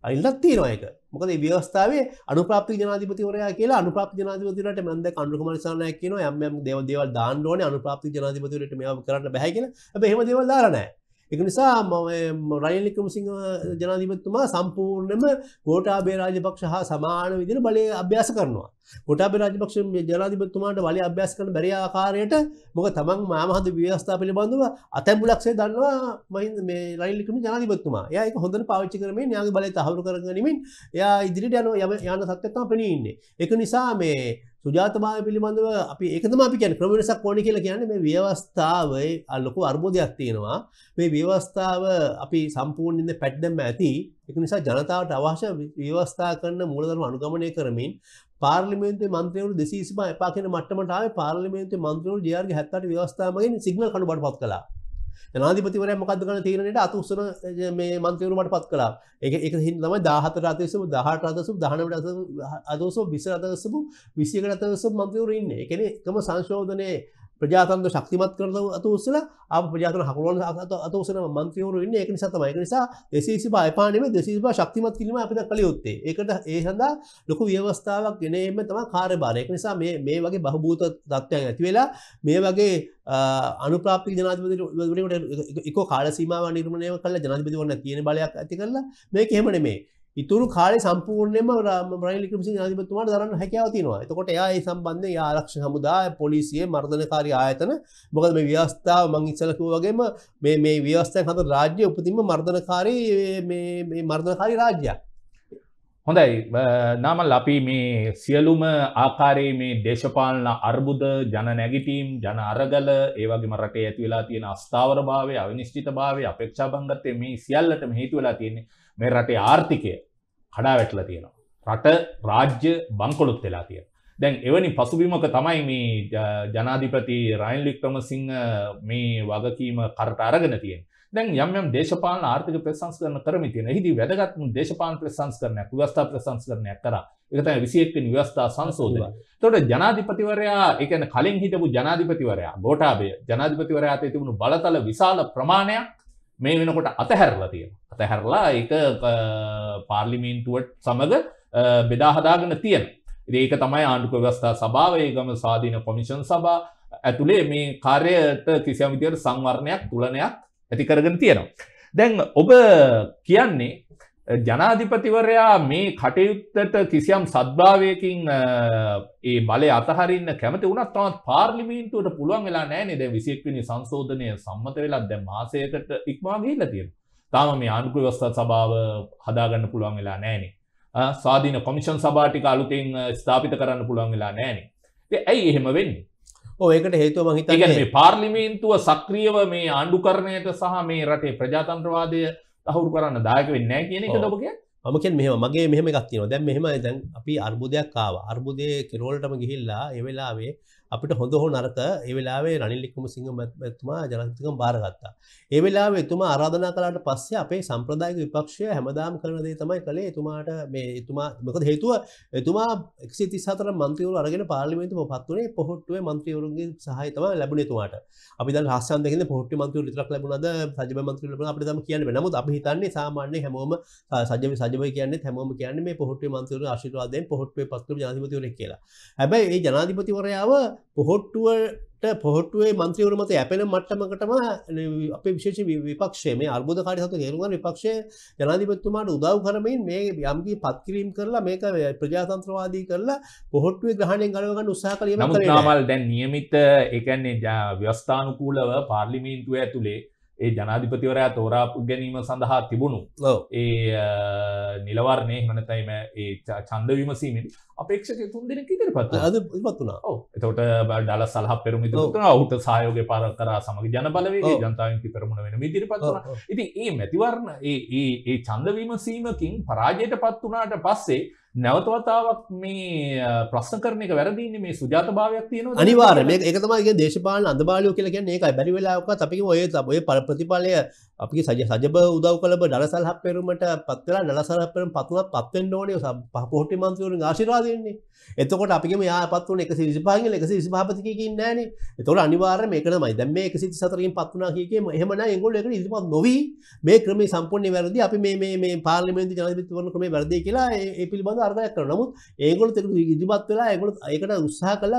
අල්ලත් තියෙනවා එක මොකද ව්‍යවස්ථාවේ අනුප්‍රාප්ති ජනාධිපතිවරයා කියලා අනුප්‍රාප්ති ජනාධිපතිවරයාට මම දැන් අනුරකුමාර සානායක කියනවා යම් යම් දේවල් දේවල් දාන්න ඕනේ අනුප්‍රාප්ති ජනාධිපතිවරයාට මේවා කරන්න බෑ කියලා. හැබැයි එහෙම දේවල් දාලා නැහැ. එක නිසා මම රයිල් ක්‍රමසිංහ ජනාධිපතිතුමා සම්පූර්ණයෙන්ම ගෝඨාභය රාජපක්ෂ හා සමාන විදිහට බලය අභ්‍යාස කරනවා. ගෝඨාභය රාජපක්ෂ ජනාධිපතිතුමාට බලය අභ්‍යාස කරන බැරි ආකාරයට මොකද තමන් මාමහද ව්‍යවස්ථා පිළිබඳව අතැඹුලක්සේ දන්නවා මහින්ද මේ රයිල් ක්‍රම ජනාධිපතිතුමා. එයා ඒක හොඳට පාවිච්චි කරමින් න්යාය බලය තහවුරු කරගනිමින් එයා ඉදිරියට යන යන සත්‍යය තමයි පෙනී ඉන්නේ. ඒක නිසා මේ සුජාතභාව පිළිබඳව අපි ඒකතම අපි කියන ක්‍රමවෙනසක් ඕනි කියලා කියන්නේ මේ ව්‍යවස්ථාවේ ලොකු අර්බුදයක් තියෙනවා මේ ව්‍යවස්ථාව අපි සම්පූර්ණින්ද පැට්ඩම් ඇති එක නිසා ජනතාවට අවශ්‍ය ව්‍යවස්ථා කරන මූලධර්ම අනුගමනය කරමින් පාර්ලිමේන්තුවේ මන්ත්‍රීවරු 225 එපා කියන මට්ටමට ආවේ පාර්ලිමේන්තුවේ මන්ත්‍රීවරු ජේ.ආර්.ගේ 78 ව්‍යවස්ථාවමගින් සිග්නල් කඩුබඩපත් කළා ජනාධිපතිවරයා මොකද්ද කරන තීරණයට අත උස්සන මේ මන්ත්‍රීවරු මට පත් කළා. ඒක ඒක හින්දා තමයි 14 අතස්සු 18 අතස්සු 19 අතස්සු අතස්සු 20 අතස්සු 21 අතස්සු මන්ත්‍රීවරු ඉන්නේ. ඒ කියන්නේ එකම සංශෝධනයේ ප්‍රජාතන්ත්‍ර ශක්තිමත් කරන අත උස්සලා ආපහු ප්‍රජාතන්ත්‍ර හකුලන අත උස්සන മന്ത്രിවරු ඉන්නේ ඒක නිසා තමයි. ඒක නිසා 225 එපා නෙමෙයි 225 ශක්තිමත් කිරීම අපි දැන් කළ යුත්තේ. ඒකට ඒ සඳහා ලොකු ව්‍යවස්ථාවක් ගෙන එන්න තමයි කාර්යභාරය. ඒක නිසා මේ මේ වගේ බහූත තත්ත්වයන් ඇති වෙලා මේ වගේ අනුප්‍රාප්ති ජනාධිපතිවරයෙකුට එක කාල සීමාව නිර්මාණය කරලා ජනාධිපතිවරණ තියෙන බලයක් ඇති කරලා මේක එහෙම නෙමෙයි. ඉතුරු කාලේ සම්පූර්ණයෙන්ම රනිල් වික්‍රමසිංහ ජනාධිපතිතුමාට දරන්න හැකියාව තියෙනවා. එතකොට එයා ඒ සම්බන්ධයෙන් ඒ ආරක්ෂක හමුදාය, පොලිසිය, මර්ධනකාරී ආයතන මොකද මේ ව්‍යවස්ථාව මම ඉස්සෙල්ලා කිව්වා වගේම මේ මේ ව්‍යවස්ථාවෙන් හද රාජ්‍ය උපතින්ම මර්ධනකාරී මේ මේ මර්ධනකාරී රාජ්‍යයක්. හොඳයි නාමල් අපි මේ සියලුම ආකාරයේ මේ දේශපාලන අර්බුද ජන නැගිටීම් ජන අරගල ඒ වගේම රටේ ඇති වෙලා තියෙන අස්ථාවරභාවය අවිනිශ්චිතභාවය අපේක්ෂාභංගත්වය මේ සියල්ලටම හේතු වෙලා තියෙන්නේ මේ රටේ ආර්ථිකය කඩා වැටල තියෙනවා. රට රාජ්‍ය බංකොලොත් වෙලා තිය. දැන් එවැනි පසුබිමක තමයි මේ ජනාධිපති රයින්ලික් ප්‍රමසිංහ මේ වගකීම කරට අරගෙන තියෙන් දැන් යම් දේශපාල ආර්ථික ප්‍රසංස් කරන කරම තියෙන හිදි වැදගත්ම දේශපාල ප්‍රසංස් කරන ව්‍යස්ථා ප්‍රසංස් කරනයක් කර එකතයි විසියෙක්වෙන් ව්‍යස්ථා සංසෝධව. තොට ජනාධිපතිවරයා එකන කලින් හිටපු ජනාධිපතිවරයා ගෝටාබේ ජනාධිපතිවරයා තිබුණු බලතල විශාල ප්‍රමාණයක් මේ වෙනකොට අතහැරලා තියෙන අතහැරලා එක පාර්ලිමීන්ටුවට සමඟ බෙදාහදාගෙන තියෙන ඒක තමයි ආණ්ඩුක ව්‍යවස්ථා සභාවයගම සාධීන කොමිෂන් සභා ඇතුළේ මේ කාර්යට කිසියම් විදියට සංවර්ණයක් තුලනයක් ඇති කරගෙන තියෙනවා. දැන් ඔබ කියන්නේ ජනාධිපතිවරයා මේ කටයුත්තට කිසියම් සද්භාවයකින් ඒ බලය අතහරන්න කැමති වනත් තමත් පාර්ලිමීන්තුවට පුළුවන් වෙලා නෑ නිද විසික්විනි සංශෝධනය සම්මත වෙලා දැ මාසයකට ඉක්මාගේ ලතියෙන තාම මේ අනුකවස්ථත් සභාව හදාගන්න පුළුවන් වෙලා නෑනේ සාධීන කොමිෂන් සභාටික අලුතින් ස්ථාපිත කරන්න පුළුවන් වෙලා නෑනේ ඇයි එහෙම වෙන්නේ ඒකට හේතුව මහිත පාර්ලිමේන්තුව සක්‍රියව මේ ආණ්ඩු කරණයට සහ මේ රටේ ප්‍රජාතන්ත්‍රවාදය හුරු කරන්න දායක වෙන්න කියන එක ලොක මක මෙම මගේ මෙහම එකක්තින දැන් මෙහම දැන් අපි අර්බුදයක් කාව අර්බුදය කෙරෝල්ටම ගිහිල්ලා එවෙලාවේ අපිට හොඳ හෝ නරක ඒවෙලාවේ රනිල්ලික්කම සිංහ මැත්තුමා ජනතකම් බාරගත්තා. ඒවෙලා එතුමා ආරාධනා කලාට පස්සේ අපේ සම්ප්‍රදායක විපක්ෂය හැමදාම් කරන දේ තමයි කළේ එතුමාට මේ එතුමා මකද හේතුව එතුමා එක්සිති සතර මන්ත්‍රවරු අරගෙන පාලිමේතු පත්වනේ පොහොට්ටුවේ මන්ත්‍රවරුන්ගේ සහහිතම ලැබුණතුමාට අපි හස්සන්දක පොට්ි මන්ත්‍ර ිතරක් ලැබුණද සජ මන්ත්‍ර අපි ම කියන්න නමුත් අපි හිතන්නේ සාමාන්‍ය හැමෝම සජම සජම කියන්නේ හැමෝම කියන්නේ පොහොට්ේ මන්තර ආශිවාදය පොහොට්ේ පත්තු ජනතිපතිවරක් කියලා හැබයි ඒ ජනාධිපතිවරයාව පොහොට්ටුවට පොහොට්ටුවේ මන්ත්‍රවරු මත ඇපෙන මට්ටමකටම අප විශේෂ විපක්ෂේ මේ අර්බෝධකාරි සතු හේරුවන් විපක්ෂය ජනාධිපත්තුමාට උදව් කරමින් මේ යම්ගේ පත්කිරීම් කරලා මේක ප්‍රජාතන්ත්‍රවාදී කරලා පොහොට්ටුවේ ග්‍රහණය ගලවගන්න උත්සා කරීම නමුත් නාමල් දැන් නියමිත එකන්නේ ව්‍යවස්ථානුකූලව පාර්ලිමේන්තුව ඇතුළේ ඒ ජනාධිපතිවරයා තෝරාපු ගැනීම සඳහා තිබුණු ඒ නිලවරණය හනතයිම ඒ චන්ද විමසීමට අපේක්ෂක තුන් දෙන ඉදිරි පත් අද ඉමත් වුණා එතකොට ඩල සල්හ පෙරමි තුන ඔහුට සයෝග පාර කරා සමග ජනබලවේ ජනතාවකි පෙරමුණ වෙන ඉදිරි පත්වන ඉති ඒ මැතිවරණ ඒ චන්ද විමසීමකින් පරාජයට පත් වනාට පස්සේ නැවතවතාවක් මේ ප්‍රශ්න කරන එක වැරදින්නේ මේ සුජාතභාවයක් තියෙනවා අනිවාර්ය මේක ඒක තමයි කියන්නේ දේශපාලන අඳබාලියෝ කියලා කියන්නේ ඒකයි බැරි වෙලාවක අපි ඔය ඔය ප්‍රතිඵලය අපි සජ සජබ උදව් කළබ නලසල්හ පෙරුමට පත්වෙලා නලසර පෙරම් පත්තුනත් පත්වෙන් ඕනේ පහෝටි මන්තවරු ආශිරවාදයන්නේ එතකොට අපිම යාපත්වන එක සිරිසිපාගල එක සිරිසිපාපතිකින් නෑන තොර අනිවාර මේකනමයි දැම මේ එක සිති සතරින් පත්වනා කියකම එහමන එගොල එක ඉරිපත් නොවී මේ ක්‍රම සම්පර්ණය වැරදි අපි මේ පාර්ලිමේන්ති ජනතවරන ක්‍රම වැරදි කියලා ඒ පිළිබඳ අර්ධයක් කර නමුත් ඒගොල තෙරු ඉදිපත් වෙලා එකොත් ඒකට උත්සාහ කල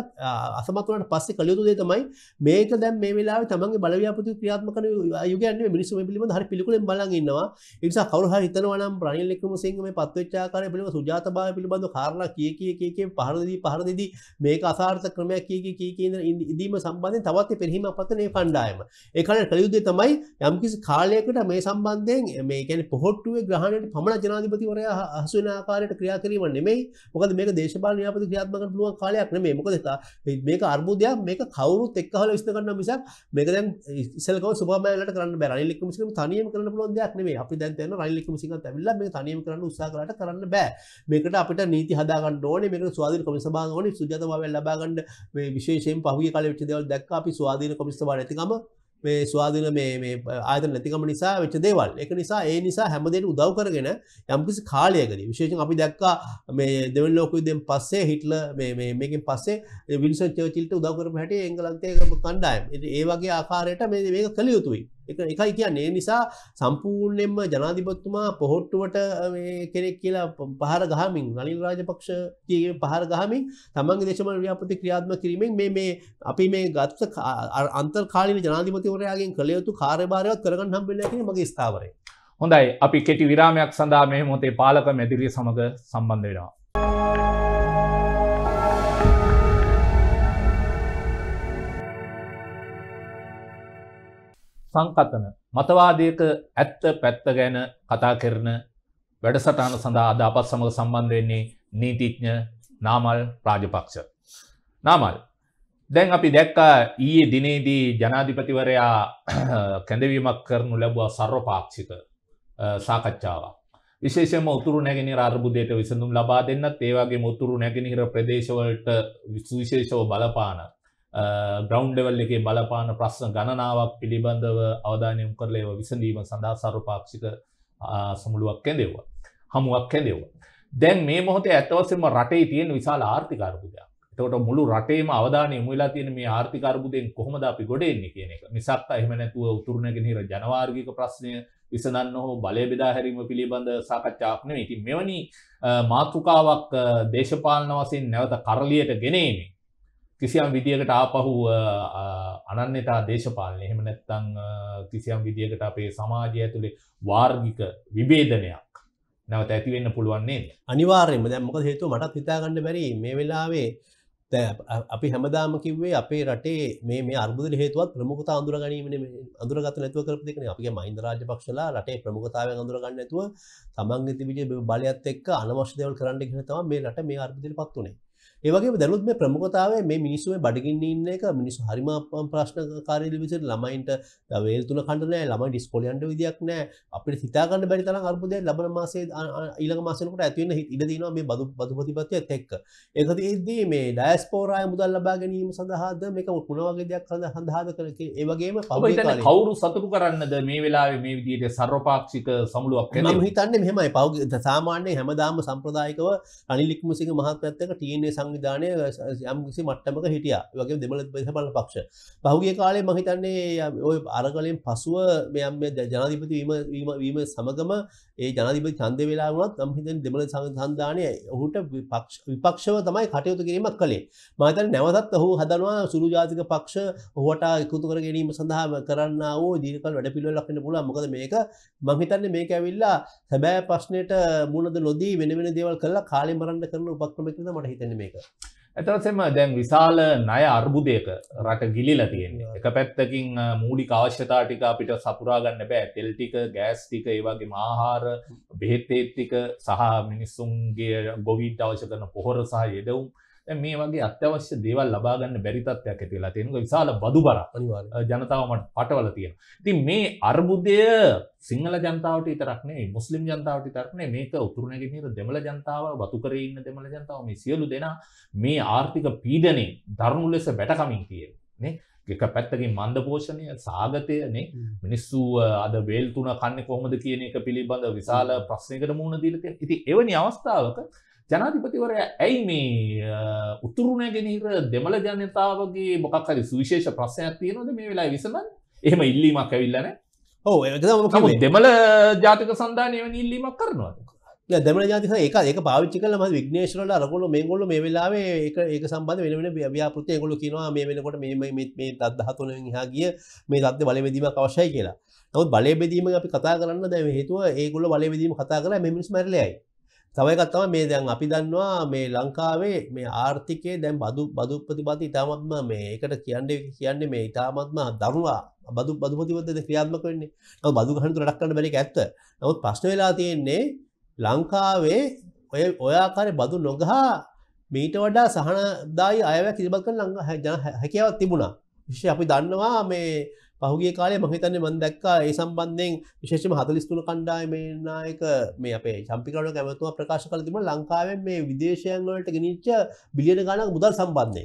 අසමතුවනට පස්සෙ කලයුතු දේ තමයි මේක දැම් මේ වෙලා තමන්ගේ බලව්‍යාපති ක්‍රියාත්මකන යුගයන්නේ මිනිසුම පිළිබඳ හරි පිළිකුලෙන් බලන් ඉන්නවා. ඒ නිසා කවුරු හරි හිතනවා නම් රනිල් වික්‍රමසිංහ මේ පත්වෙච්ච ආකාරය පිළිබඳ සුජාතභාවය පිළිබඳව කාරණා කී කී කී කී පහර දෙදී පහර දෙදී මේක අසාර්ථක ක්‍රමයක් කී කී කී කී ඉදීම සම්බන්ධයෙන් තවත් පෙරහීමක් පතන මේ කණ්ඩායම. ඒ කලින් කළ යුත්තේ තමයි යම්කිසි කාලයකට මේ සම්බන්ධයෙන් මේ කියන්නේ පොහොට්ටුවේ ග්‍රහණයට පමණ ජනාධිපතිවරයා හසු වෙන ආකාරයට ක්‍රියා කිරීම නෙමෙයි. මොකද මේක දේශපාලන ව්‍යාපෘති ක්‍රියාත්මක කරන්න පුළුවන් කාලයක් නෙමෙයි. මොකද මේක අර්බුදයක් මේක කවුරුත් එක්ක හොල විශ්න කරන්න මිසක් මේක දැන් ඉස්සෙල්කව සුපර්මෑන්ලට කරන්න බෑ. රනිල් වික්‍රමසිංහ මුස්ලිම් තනියම කරන්න පුළුවන් දෙයක් නෙමෙයි. අපි දැන් තේරෙන රයිල් එක මුස්ලිම්කත් ඇවිල්ලා මේක තනියම කරන්න උත්සාහ කරලා කරන්න බෑ. මේකට අපිට නීති හදා ගන්න ඕනේ. මේකට ස්වාධීන කොමිස සභාව ඕනේ. සුජාත භාවය ලබා ගන්න මේ විශේෂයෙන් පහුගිය කාලේ වෙච්ච දේවල් දැක්කා අපි ස්වාධීන කොමිස සභාව නැතිකම මේ ස්වාධීන මේ ආයතන නැතිකම නිසා වෙච්ච දේවල්. ඒක නිසා ඒ නිසා හැමදේට උදව් කරගෙන යම්කිසි කාලයකදී විශේෂයෙන් අපි දැක්කා මේ දෙවෙනි ලෝක යුද්ධයෙන් පස්සේ හිට්ලර් මේ මේ මේකෙන් පස්සේ විල්සන් චර්චිල්ට උදව් කරපු හැටි එංගලන්තයේ කණ්ඩායම. ඒ වගේ ආකාරයට මේ මේක කළ යුතුයි. එක එකයි කියන්න ඒ නිසා සම්පූර්ණයෙන්ම ජනාධිපත්තුමා පොහොට්ටුවට කෙනෙක් කියලා පහර ගහමින් නලින් රාජපක්ෂ කිය පහර ගහමින් තමන්ගේ දේශමන ව්‍යාපති ක්‍රියාත්ම කිරීමෙන් මේ මේ අපි මේ ගත්ත අන්තර්කාලීන ජනාධිපතිවරයාගෙන් කළයුතු කාර්යභාරයක් කරගන්න හම්බෙලා කියන මගේ ස්ථාවරය. හොඳයි අපි කෙටි විරාමයක් සඳහා මේ මොතේ පාලක මැදිරිය සමඟ සම්බන්ධ වෙනවා. සංකතන මතවාදයක ඇත්ත පැත්ත ගැන කතා කරන වැඩසටාන සඳහා අද අපත් සමඟ සම්බන්ධවෙන්නේ නීතිඥ නාමල් රාජපක්ෂ. නාමල් දැන් අපි දැක්කා ඊයේ දිනේදී ජනාධිපතිවරයා [CLEARS THROAT] කැඳවීමක් කරනු ලැබවා සර්වපාක්ෂික සාකච්ඡාවක්. විශේෂම උතුරු නැගෙනහිර අර්බුදයට විසඳුම් ලබා දෙන්නත් ඒවාගේ උතුරු නැගෙනහිර ප්‍රදේශවලට විශේෂව බලපාන බ්‍රවන්් ෙවල් එකේ බලපාන ප්‍රශ්න ගණනාවක් පිළිබඳව අවධානයම් කරලේව විසඳීම සඳහා සරුපාක්ෂික සමුළුවක් කැදෙව්වා හමුවක් කැදෙව්වා. දැන් මේ මොහොත ඇතවසම රටේ තියෙන විශාල ආර්ථිකරපුදයක් තවට මුළු රටේම අවධානය මුලා තියෙන මේ ආර්ථිකරපුදයෙන් කොහොමද අපි ගොඩෙන්නේ කියන එක නිසාක් අහම නැතුව උතුරුණගෙනහිර ජනවාර්ගික ප්‍රශ්නය විසඳන්න හෝ බලය බෙදාහැරීම පිළිබඳ සාකච්ඡාක්න ඉතින් මෙවැනි මාතෘකාවක් දේශපාලන වසයෙන් නැවත කරලියට ගෙනීමේ කිසියම් විදිියකට ආපහු අනන්නතා දේශපාලන එහෙම නැත්තං කිසියම් විදිියකට අපේ සමාජය ඇතුළේ වාර්ගික විබේධනයක් නැවත ඇතිවෙන්න පුළුවන්නේ අනිවාර්යම දැමක හේතු මටත් හිතාගන්න බැරි මේ වෙලාවේ අපි හැමදාම කිව්වේ අපේ රටේ මේ මේ අර්බුද හේතුවත් ප්‍රමුඛත අඳුර ගැනීම අඳුරගත නැතුව කරපතිකන අපගේ මහින්ද රාජ පක්ෂලා රටේ ප්‍රමුඛතාව අඳුරගන්න ඇතුව තමන්ගති විජ බලයත් එක් අනවශ්‍යදවල් කරන්න ගෙනතම මේ රට මේ අර්බුදිල පත් වනේ ඒවගේ දැනුත් මේ ප්‍රමුකතාවේ මේ මිනිස්සුේ බඩගින්න ඉන්න එක මිනිස්සු හරිම ප්‍රශ්න කාරල විසිට ළමයින්ට දවේල් තුන කටනෑ ළමයි ඩිස්කොලියන්ට විදියක් නෑ අපිට සිතාගන්න බැරි තරම් අර්බුදය ලබන මාසේ ඊළඟ මාසෙකට ඇතිවෙන ඉඩදීනවා මේ බදු බදුපතිපත්වය එක්ක ඒකතිදී මේ ඩයස්පෝරාය මුදල් ලබා ගැනීම සඳහාද මේක කුණවගේ දෙයක් සඳ හඳහාද කරක ඒවගේම කවුරු සතුටු කරන්නද මේ වෙලා මේ විදියට සර්වපාක්ෂික සමුළුවක් හිතන්න මෙහමයි පව් සාමාන්‍ය හැමදාම සම්ප්‍රදායකව අනිලික් මුසික මහත්මත්තක ටන්නේ සංවිධානය යම්කිසි මට්ටමක හිටිය වගේ දෙමල දෙසපල පක්ෂ පහුගේ කාලේ මහිතන්නේ ඔය අරගලෙන් පසුව මෙයම් ජනාධිපති වීම වීම සමගම ඒ ජනාධිපති චන්ද වෙලා වුණත් අම්හිතන් දෙමළ සංධානය ඔහුට විපක්ෂව තමයි කටයුතු කිරීමක් කළේ මහිතන් නැවතත් ඔහු හදනවා සුළු ජාතික පක්ෂ ඔහුට එකතු කර ගැනීම සඳහා කරන්න වූ දීකල් වැඩ පිළිවෙලක්න්න පුළුවන් මොකද මේක මහිතන්නේ මේක ඇවිල්ලා සැබෑ ප්‍රශ්නයට මුණද නොදී වෙන වෙන දේවල් කළා කාලේ මරන්න කරන උපක්‍රමයකින්ද මට හිතෙන්නේ එක. ඇතවසෙම දැන් විශාල ණය අර්බුදයක රට ගිලිලා තියෙන්නේ. එක පැත්තකින් මූලික අවශ්‍යතා ටික අපිට සපුරා ගන්න බෑ. තෙල් ටික, ගෑස් ටික, ඒ වගේම ආහාර, බෙහෙත් ටික සහ මිනිස්සුන්ගේ ගොවින්ට අවශ්‍ය කරන පොහොර සහ යෙදවුම් මේ වගේ අත්‍යවශ්‍ය දේවල් ලබාගන්න බැරිතත්වයක් ඇතිලා තියෙනක විශාල බදු බර ජනතාවමට පටවල තියෙන. ඉතින් මේ අර්බුදය සිංහල ජනතාවට ඉතරක්නේ මුස්ලිම් ජනතාවට ඉතරක්නේ මේක උතුරුණැගෙනහිර දෙමළ ජනතාව වතු කරේ ඉන්න දෙමළ ජනතාව මේ සියලු දෙනා මේ ආර්ථික පීඩනේ දරුණු ලෙස වැටකමින් තියෙන්නේ. එක පැත්තකින් මන්ද පෝෂණය සාගතයනේ මිනිස්සු අද වේල් තුන කන්න කොහොමද කියන එක පිළිබඳ විශාල ප්‍රශ්නයකට මුණ දීලතිය ඉති එවැනි අවස්ථාවක ජනාධිපතිවරයා ඇයි මේ උතුරුණැගෙනීර දෙමළ ජනතාවගේ මොකක් හරි සුවිශේෂ ප්‍රශ්නයක් තියෙනවද මේ වෙලා විසඳන්න එහෙම ඉල්ලීමක් ඇවිල්ලන ඕ දෙමළ ජාතික සන්ධානය වන ඉල්ලීමක් කරනවා දෙම ජාතික ඒක ඒක පාවිච්චි කල ම විග්නේශනල අරකොල මේ ගොල මේ වෙලාවේ ඒක ඒක සම්බඳ වෙන වෙන ව්‍යාපෘතිය ගොලු කිනවා මේ වෙනකොට මේ දත්දහතුන හා ගිය මේ දත්ද බලවැදීම අවශ්‍යයි කියලා නොත් බලය බෙදීම අපි කතා කරන්න දැම හේතුව ඒගොල බලවැදීම කතා කර මෙමිස් මැරලයයි තවයකත් තම මේ දැන් අපි දන්නවා මේ ලංකාවේ මේ ආර්ථිකයේ දැන් බදු බදු ප්‍රතිපත්ති ඉතාමත්ම මේ ඒකට කියන්නේ කියන්නේ මේ ඉතාමත්ම දරුවා බදු බදු ප්‍රතිපත්තිද ක්‍රියාත්මක වෙන්නේ. නමුත් බදු ගහන තුර රැක් කරන්න බැරි එක ඇත්ත. නමුත් ප්‍රශ්න වෙලා තියෙන්නේ ලංකාවේ ඔය ඔය ආකාරයේ බදු නොගහා මීට වඩා සහනදායි අයවැය කිරිබත් කරන ලංකා ජන හැකියාවක් තිබුණා. විශේෂයෙන් අපි දන්නවා මේ පහුගේ කාලේ මහිතන්න මන් දක්කා ඒ සම්බන්ධයෙන් විශේෂම හතලිස්තුන කණ්ඩායමනායක මේ අපේ චම්පිකරන කැමතුව ප්‍රකාශ කලතිම ලංකාවෙන් මේ විදේශයන්වලට ගෙනනිච්ච බිලියන ගණක් මුදල් සම්බන්ධය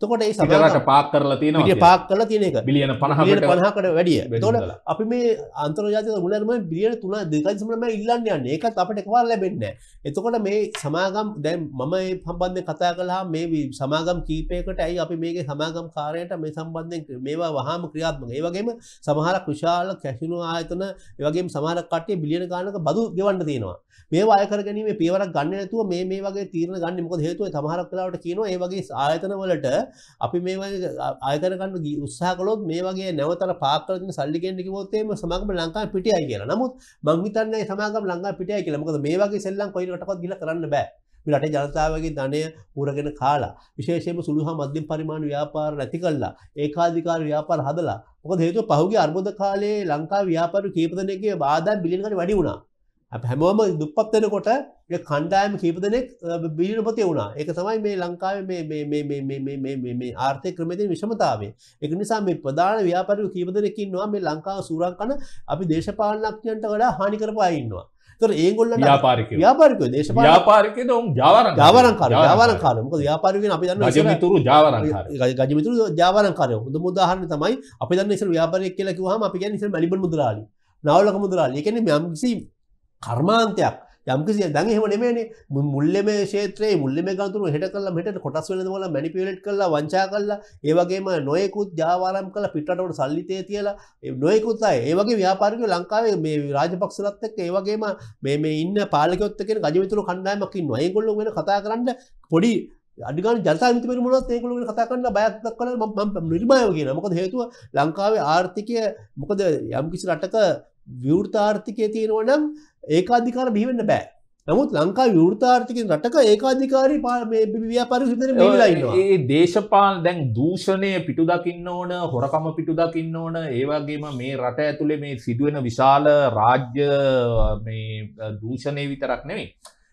තකොට ඒ සමට පාක් කරලා තියෙන පාක් කල තියෙනක බිලියන පහ පහකට වැඩිය තොට අපි මේ අන්තරජාත මුලරම බිලියන තුන දෙකසමම ඉල්ලන්න යන්න ඒකත් අපට එකවල් ලැබෙන්න එතකොට මේ සමාගම් දැන් මම පම්බන්ධය කතා කලා මේ සමාගම් කීපයකට ඇයි අපි මේක සමාගම් කාරයට මේ සම්බන්ධය මේවා වහම ක්‍රියාත්ම ඒවගේම සමහර කුෂාල කැසිුණු ආයතන ඒවගේ සමාර කටේ බිලියන ගානක බදු ගෙවන්න තියෙනවා මේ අයකර ගැනීම පේවරක් ගන්න ඇතුව මේ වගේ තීරණ ගන්නමක හේතුව තමහරක් කලාවට කියනවා ඒවගේ ආයතන වලට අපි මේ අයකරගන්න උත්සාහකලොත් මේ වගේ නැවතර පාකරන සල්ලිකෙන්ඩි ොත්තේම සමගම ලංකා පිටියයි කියලා නමුත් මංවිතන්න සමාගම ලංඟා පිටිය කියලමකද මේ වගේ සෙල්ලම් කොයිටකොත් ගිල කරන්න බෑ රට ජනතාවගේ ධනය ඌරගෙන කාලා විශේෂම සුළුහා මධ්‍යම් පරිමාණ ව්‍යාපාර නැති කල්ලා ඒකාධිකාර ව්‍යාපාර හදලා මොක හේතු පහුගේ අර්බුධ කාලේ ලංකා ව්‍යාපාරු කීපදනගේ බාධ බිලිකට වැඩි වුණා හැමෝම දුපත්වෙනකොට කණ්ඩායම කීපදනෙක් බිලිනපති වුණා එක තමයි මේ ලංකාවේ ආර්ථය ක්‍රමති විෂමතාවේ එක නිසා මේ ප්‍රධාන ව්‍යාපරය කීපදනකින්වා මේ ලංකාව සූරංකන අපි දේශපාලනක්ඥන්ට වඩා හානිකරපාඉන්නවා තොර ඒගොල්ල ්‍යාපාරික ්‍යාපාරික දේශ ්‍යාපාරික ොම් ජාවර ජාවරංකාර ජාවරකාරමක ්‍යාපාරිකෙන් අපි දන්න ජමිතුරු ජාවර ගජමිතුරු ජාවරකාරය හොඳ මුදහරන තමයි අපි දන්න ස ව්‍යාපාරය කියලකිවහම අපි ගැ නිස මලිබ මුදරාලි නවලක මුදරාලි එකන යම්සි කර්මාන්තයක් යම්කිසි දැන් එහෙම නෙමෙයිනේ මුල්ලෙම ක්ෂේත්‍රයේ මුල්ලෙම ගඳුරු හෙට කළා මෙහෙට කොටස් වෙනද මොලා මැනිපියුලේට් කළා වංචා කළා ඒ වගේම නොයෙකුත් ජාවාරම් කළා පිටරටවට සල්ලිතේ තියලා නොයෙකුත් අය ඒ වගේ ව්‍යාපාරිකයෝ ලංකාවේ මේ රාජපක්ෂලත් එක්ක ඒ වගේම මේ මේ ඉන්න පාලකයොත් එක්ක ගජමිතුරු කණ්ඩායමක් ඉන්නවා ඒගොල්ලෝ වෙන කතා කරන්න පොඩි අඩිගන ජනතාවිත පෙරමුණත් ඒගොල්ලෝ ගැන කතා කරන්න බයක් දක්වන මම නිර්මායව කියන මොකද හේතුව ලංකාවේ ආර්ථිකය මොකද යම්කිසි රටක ව්‍යෘතාර්ථිකය තියෙනවා නම් ඒකාධිකාර බිහිවෙන්න බෑ නමුත් ලංකා විවෘතාර්ථකින් රටක ඒකාධිකාරී ව්‍යාපාර ඒ දේශපාල දැන් දූෂණය පිටු දකින්න ඕන හොරකම පිටු දකින්න ඕන ඒවගේම මේ රට ඇතුළේ මේ සිදුවෙන විශාල රාජ්‍ය දූෂණය විතරක් නෙවෙයි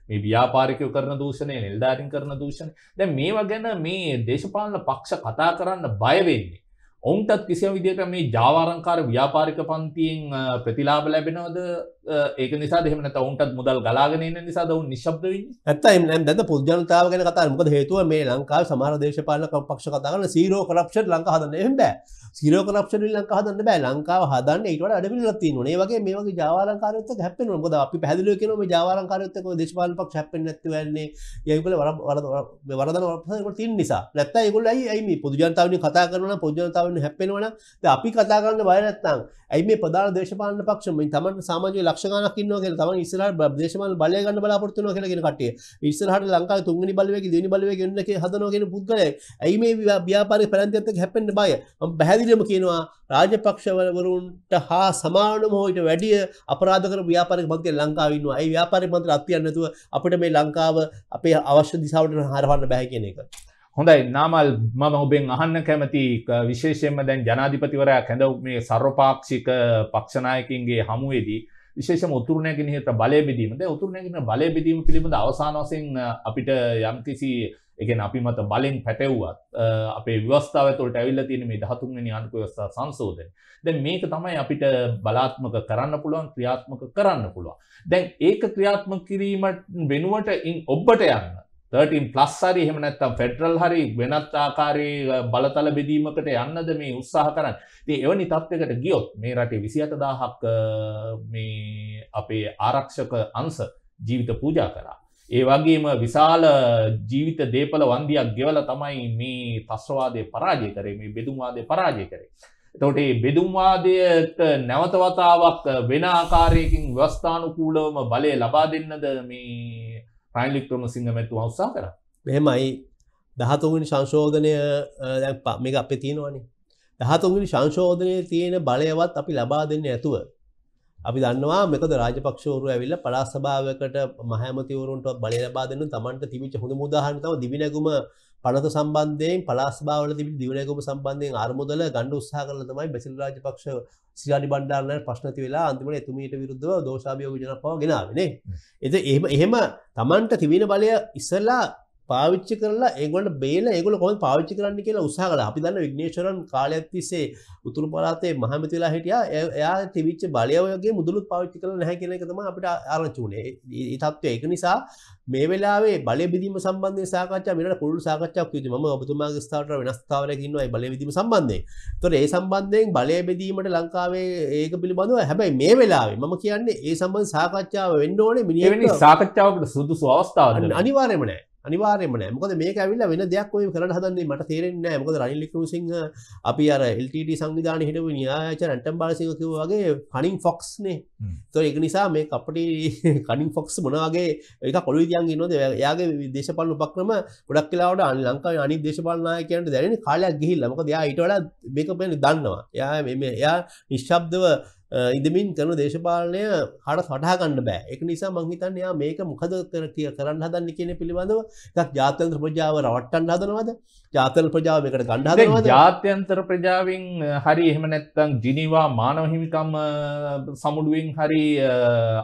මේ ව්‍යාපාරිකය කරන දූෂණය නිල්ධාරින් කරන දූෂණ දැන් මේවා ගැන මේ දේශපාලන පක්ෂ කතා කරන්න බයවෙන්නේ ඔවුන්ටත් කිසිම විදියට මේ ජාවාරංකාර ව්‍යාපාරික පන්තියෙන් ප්‍රතිලාබ ලැබෙනවද ඒක නිසා දෙමන ඔවුන්ටත් මුදල් ගලාගෙන නිසා දවු නිශබ්ද ඇතයිම දැ පුද්ජනතාව ගැන කතා මොකද හේතුව මේ ලංකාව සමහර දේශපාලන පක්ෂ කතාගන්න සීරෝ කරක්ෂ ලංකා හදන්න එහම බෑ සීරෝ කරක්ෂණ ලංකා හදන්න බෑ ලංකාව හදන්න ඒට අඩිලත්ති නේ වගේ මේ වගේ ජාවාරකාරත හැප මොද අපි පැදිල කියන ජාවාරකාරයත්තක දේශපාල පක්ෂ හැපෙන් නැතිවන්නේ යයිකල වර වරදන වරපසකට තින් නිසා නැත්ත ඒකුල ඇයි මේ පුදුජනතාවනි කතා කරන පුද්ජනතාවන කරන්න හැපෙනවන අපි කතාගන්න බයනත්තං ඇයි මේ ප්‍රධාන දේශපාලන පක්ෂම තමන් සාමාජය ලක්ෂගනක් න්නවගේ තම ඉස්ර දේශමල් බලයගන්න බලාපොත්තුන කලගෙන කටේ ඉස්සරහට ලංකා තුන්ගනි බලවක දනි බලව ගන්නක හදනගෙන පුද්ගල ඇයි මේ ව්‍යාපාර පැන්තිත්තක හැපෙන්ට බය බැහැදිලම කියනවා රාජපක්ෂවලවරුන්ට හා සමානම හෝට වැඩිය අපරාධකර ව්‍යාපාර මන්තය ලංකාවන්නවා අයි ව්‍යාපාරි මන්ත්‍ර අත්තියන්නතුව අපට මේ ලංකාව අපේ අවශ්‍ය දිසාවට හරවන්න බැහැ කියන එක. හොඳයි නාමල් මම ඔබෙන් අහන්න කැමති විශේෂයෙන්ම දැන් ජනාධිපතිවරයා කැඳව මේ සර්වපාක්ෂික පක්ෂනායකින්ගේ හමුවේදී විශේෂම උතුරුණැගෙන හිත බලය බෙදීමද උතුරුණැගෙන බලය බෙදීම පිළිබඳ අවසාන වශයෙන් අපිට යම්කිසි එකෙන් අපි මත බලෙන් පැටව්වත් අපේ ව්‍යවස්ථාව තුළට ඇවිල්ලා තියෙන මේ 13 වෙනි ආණ්ඩු ව්‍යවස්ථා සංශෝධනය. දැන් මේක තමයි අපිට බලාත්මක කරන්න පුළුවන් ක්‍රියාත්මක කරන්න පුළුවන්. දැන් ඒක ක්‍රියාත්මක කිරීම වෙනුවට ඉන් ඔබට යන්න 13 ප්ලස් හරි එහෙම නැත්නම් ෆෙඩරල් හරි වෙනත් ආකාරයේ බලතල බෙදීමකට යන්නද මේ උත්සාහ කරන්නේ. ඉතින් එවැනි තත්යකට ගියොත් මේ රටේ 27000ක් මේ අපේ ආරක්ෂක අංශ ජීවිත පූජා කරා. ඒ වගේම විශාල ජීවිත දේපල වන්දියක් ගෙවල තමයි මේ තස්්‍රවාදය පරාජය කරේ මේ බෙදුම්වාදය පරාජය කරේ. තොට බෙදුම්වාදයට නැවතවතාවක් වෙන ආකාරයකින් ව්‍යස්ථානුකූලවම බලය ලබා දෙන්නද මේ රයිල් වික්‍රමසිංහ මැතිතුමා උත්සාහ කරා. මෙහෙමයි 13වෙනි සංශෝධනය දැන් මේක අපේ තියෙනවනේ. 13වෙනි සංශෝධනයේ තියෙන බලයවත් අපි ලබා දෙන්නේ නැතුව අපි දන්නවා මෙතද රාජපක්ෂවරු ඇවිල්ලා පළාත් සභාවකට මහමැතිවරුන්ට බලය ලබා දෙන්න තමන්ට තිබිච්ච හොඳ උදාහරණ තමයි දිවිනැගුම පනත සම්බන්ධයෙන් පලාස්භාවල තිබි දිවනයකම සම්බන්ධයෙන් අරමුදල ගණ්ඩ උත්සා කරල තමයි බැසිල් රාජ පක්ෂ සිරාඩි බණ්ඩාරන ප්‍රශ්නති වෙලා අන්තිමට එතුමීට විරුද්ධව දෝශාභයෝග ජනපාව ගෙනාවනේ එද එහම එහෙම තමන්ට තිබෙන බලය ඉස්සල්ලා පාවිච්චි කරලා ඒගොල බේල ඒගොල කොම පාවිච්චි කරන්න කියලා උත්සාහ කළා අපි දන්න විග්නේශ්වරන් කාලයක් තිස්සේ උතුරු පළාතේ මහමැති වෙලා හිටියා එයා තිබිච්ච බලය වගේ මුදලුත් පාවිච්චි කරලා නැහැ කියන එක තමයි අපිට ආරංචි වුණේ. ඒ තත්ත්වය ඒක නිසා මේ වෙලාවේ බලය බෙදීම සම්බන්ධයෙන් සාකච්ඡා මෙන්න පුළුල් සාකච්ඡාවක් කිව්වේ මම ඔබතුමාගේ ස්ථාවරට වෙනස් ස්ථාවරයක ඉන්නවා ඒ බලය බෙදීම සම්බන්ධයෙන්. ඒතොර ඒ සම්බන්ධයෙන් බලය බෙදීමට ලංකාවේ ඒක පිළිබඳව හැබැයි මේ වෙලාවේ මම කියන්නේ ඒ සම්බන්ධ සාකච්ඡාව වෙන්න ඕනේ මිනිහ වෙන්නේ සාකච්ඡාවකට සුදුසු අවස්ථාවක් අනිවාර්යයෙන්ම නෑ. අනිවාර්යම නෑ මොකද මේක ඇවිල්ලා වෙන දෙයක් ඔය කරන්න හදන්නේ මට තේරෙන්නේ නෑ මොකද රනිල් වික්‍රමසිංහ අපි අර LTT සංවිධානයේ හිටපු න්‍යායාචාර්ය රැන්ටම් බාලසිංහ කිව්වා වගේ කනින් ෆොක්ස් නේ. ඒතකොට ඒක නිසා මේ අපිට [LAUGHS] කනින් ෆොක්ස් මොන වගේ එකක් ඔළුවේ තියන් ඉන්නවද එයාගේ දේශපාලන උපක්‍රම ගොඩක් කාලවට අනි ලංකාවේ අනිත් දේශපාලන නායකයන්ට දැනෙන කාලයක් ගිහිල්ලා මොකද එයා ඊට වඩා මේක දන්නවා. එයා මේ එයා නිශ්ශබ්දව ඉදමින් කරන දේශපාලනය හට සටහගන්න බෑ එක නිසා මංහිතන් යා මේක මොකද කර කිය කරන්න හදන්න කියන පිළිබඳව එකක් ජාතන්ත්‍ර ප්‍රජාව රවට්ටන් හදනවද ජාතල් ප්‍රජාවකට ගණ්ඩාද ජාත්‍යන්තර ප්‍රජාවෙන් හරි එහෙම නැත්තං ජිනිවා මානවහිමිකම් සමුඩුවෙන් හරි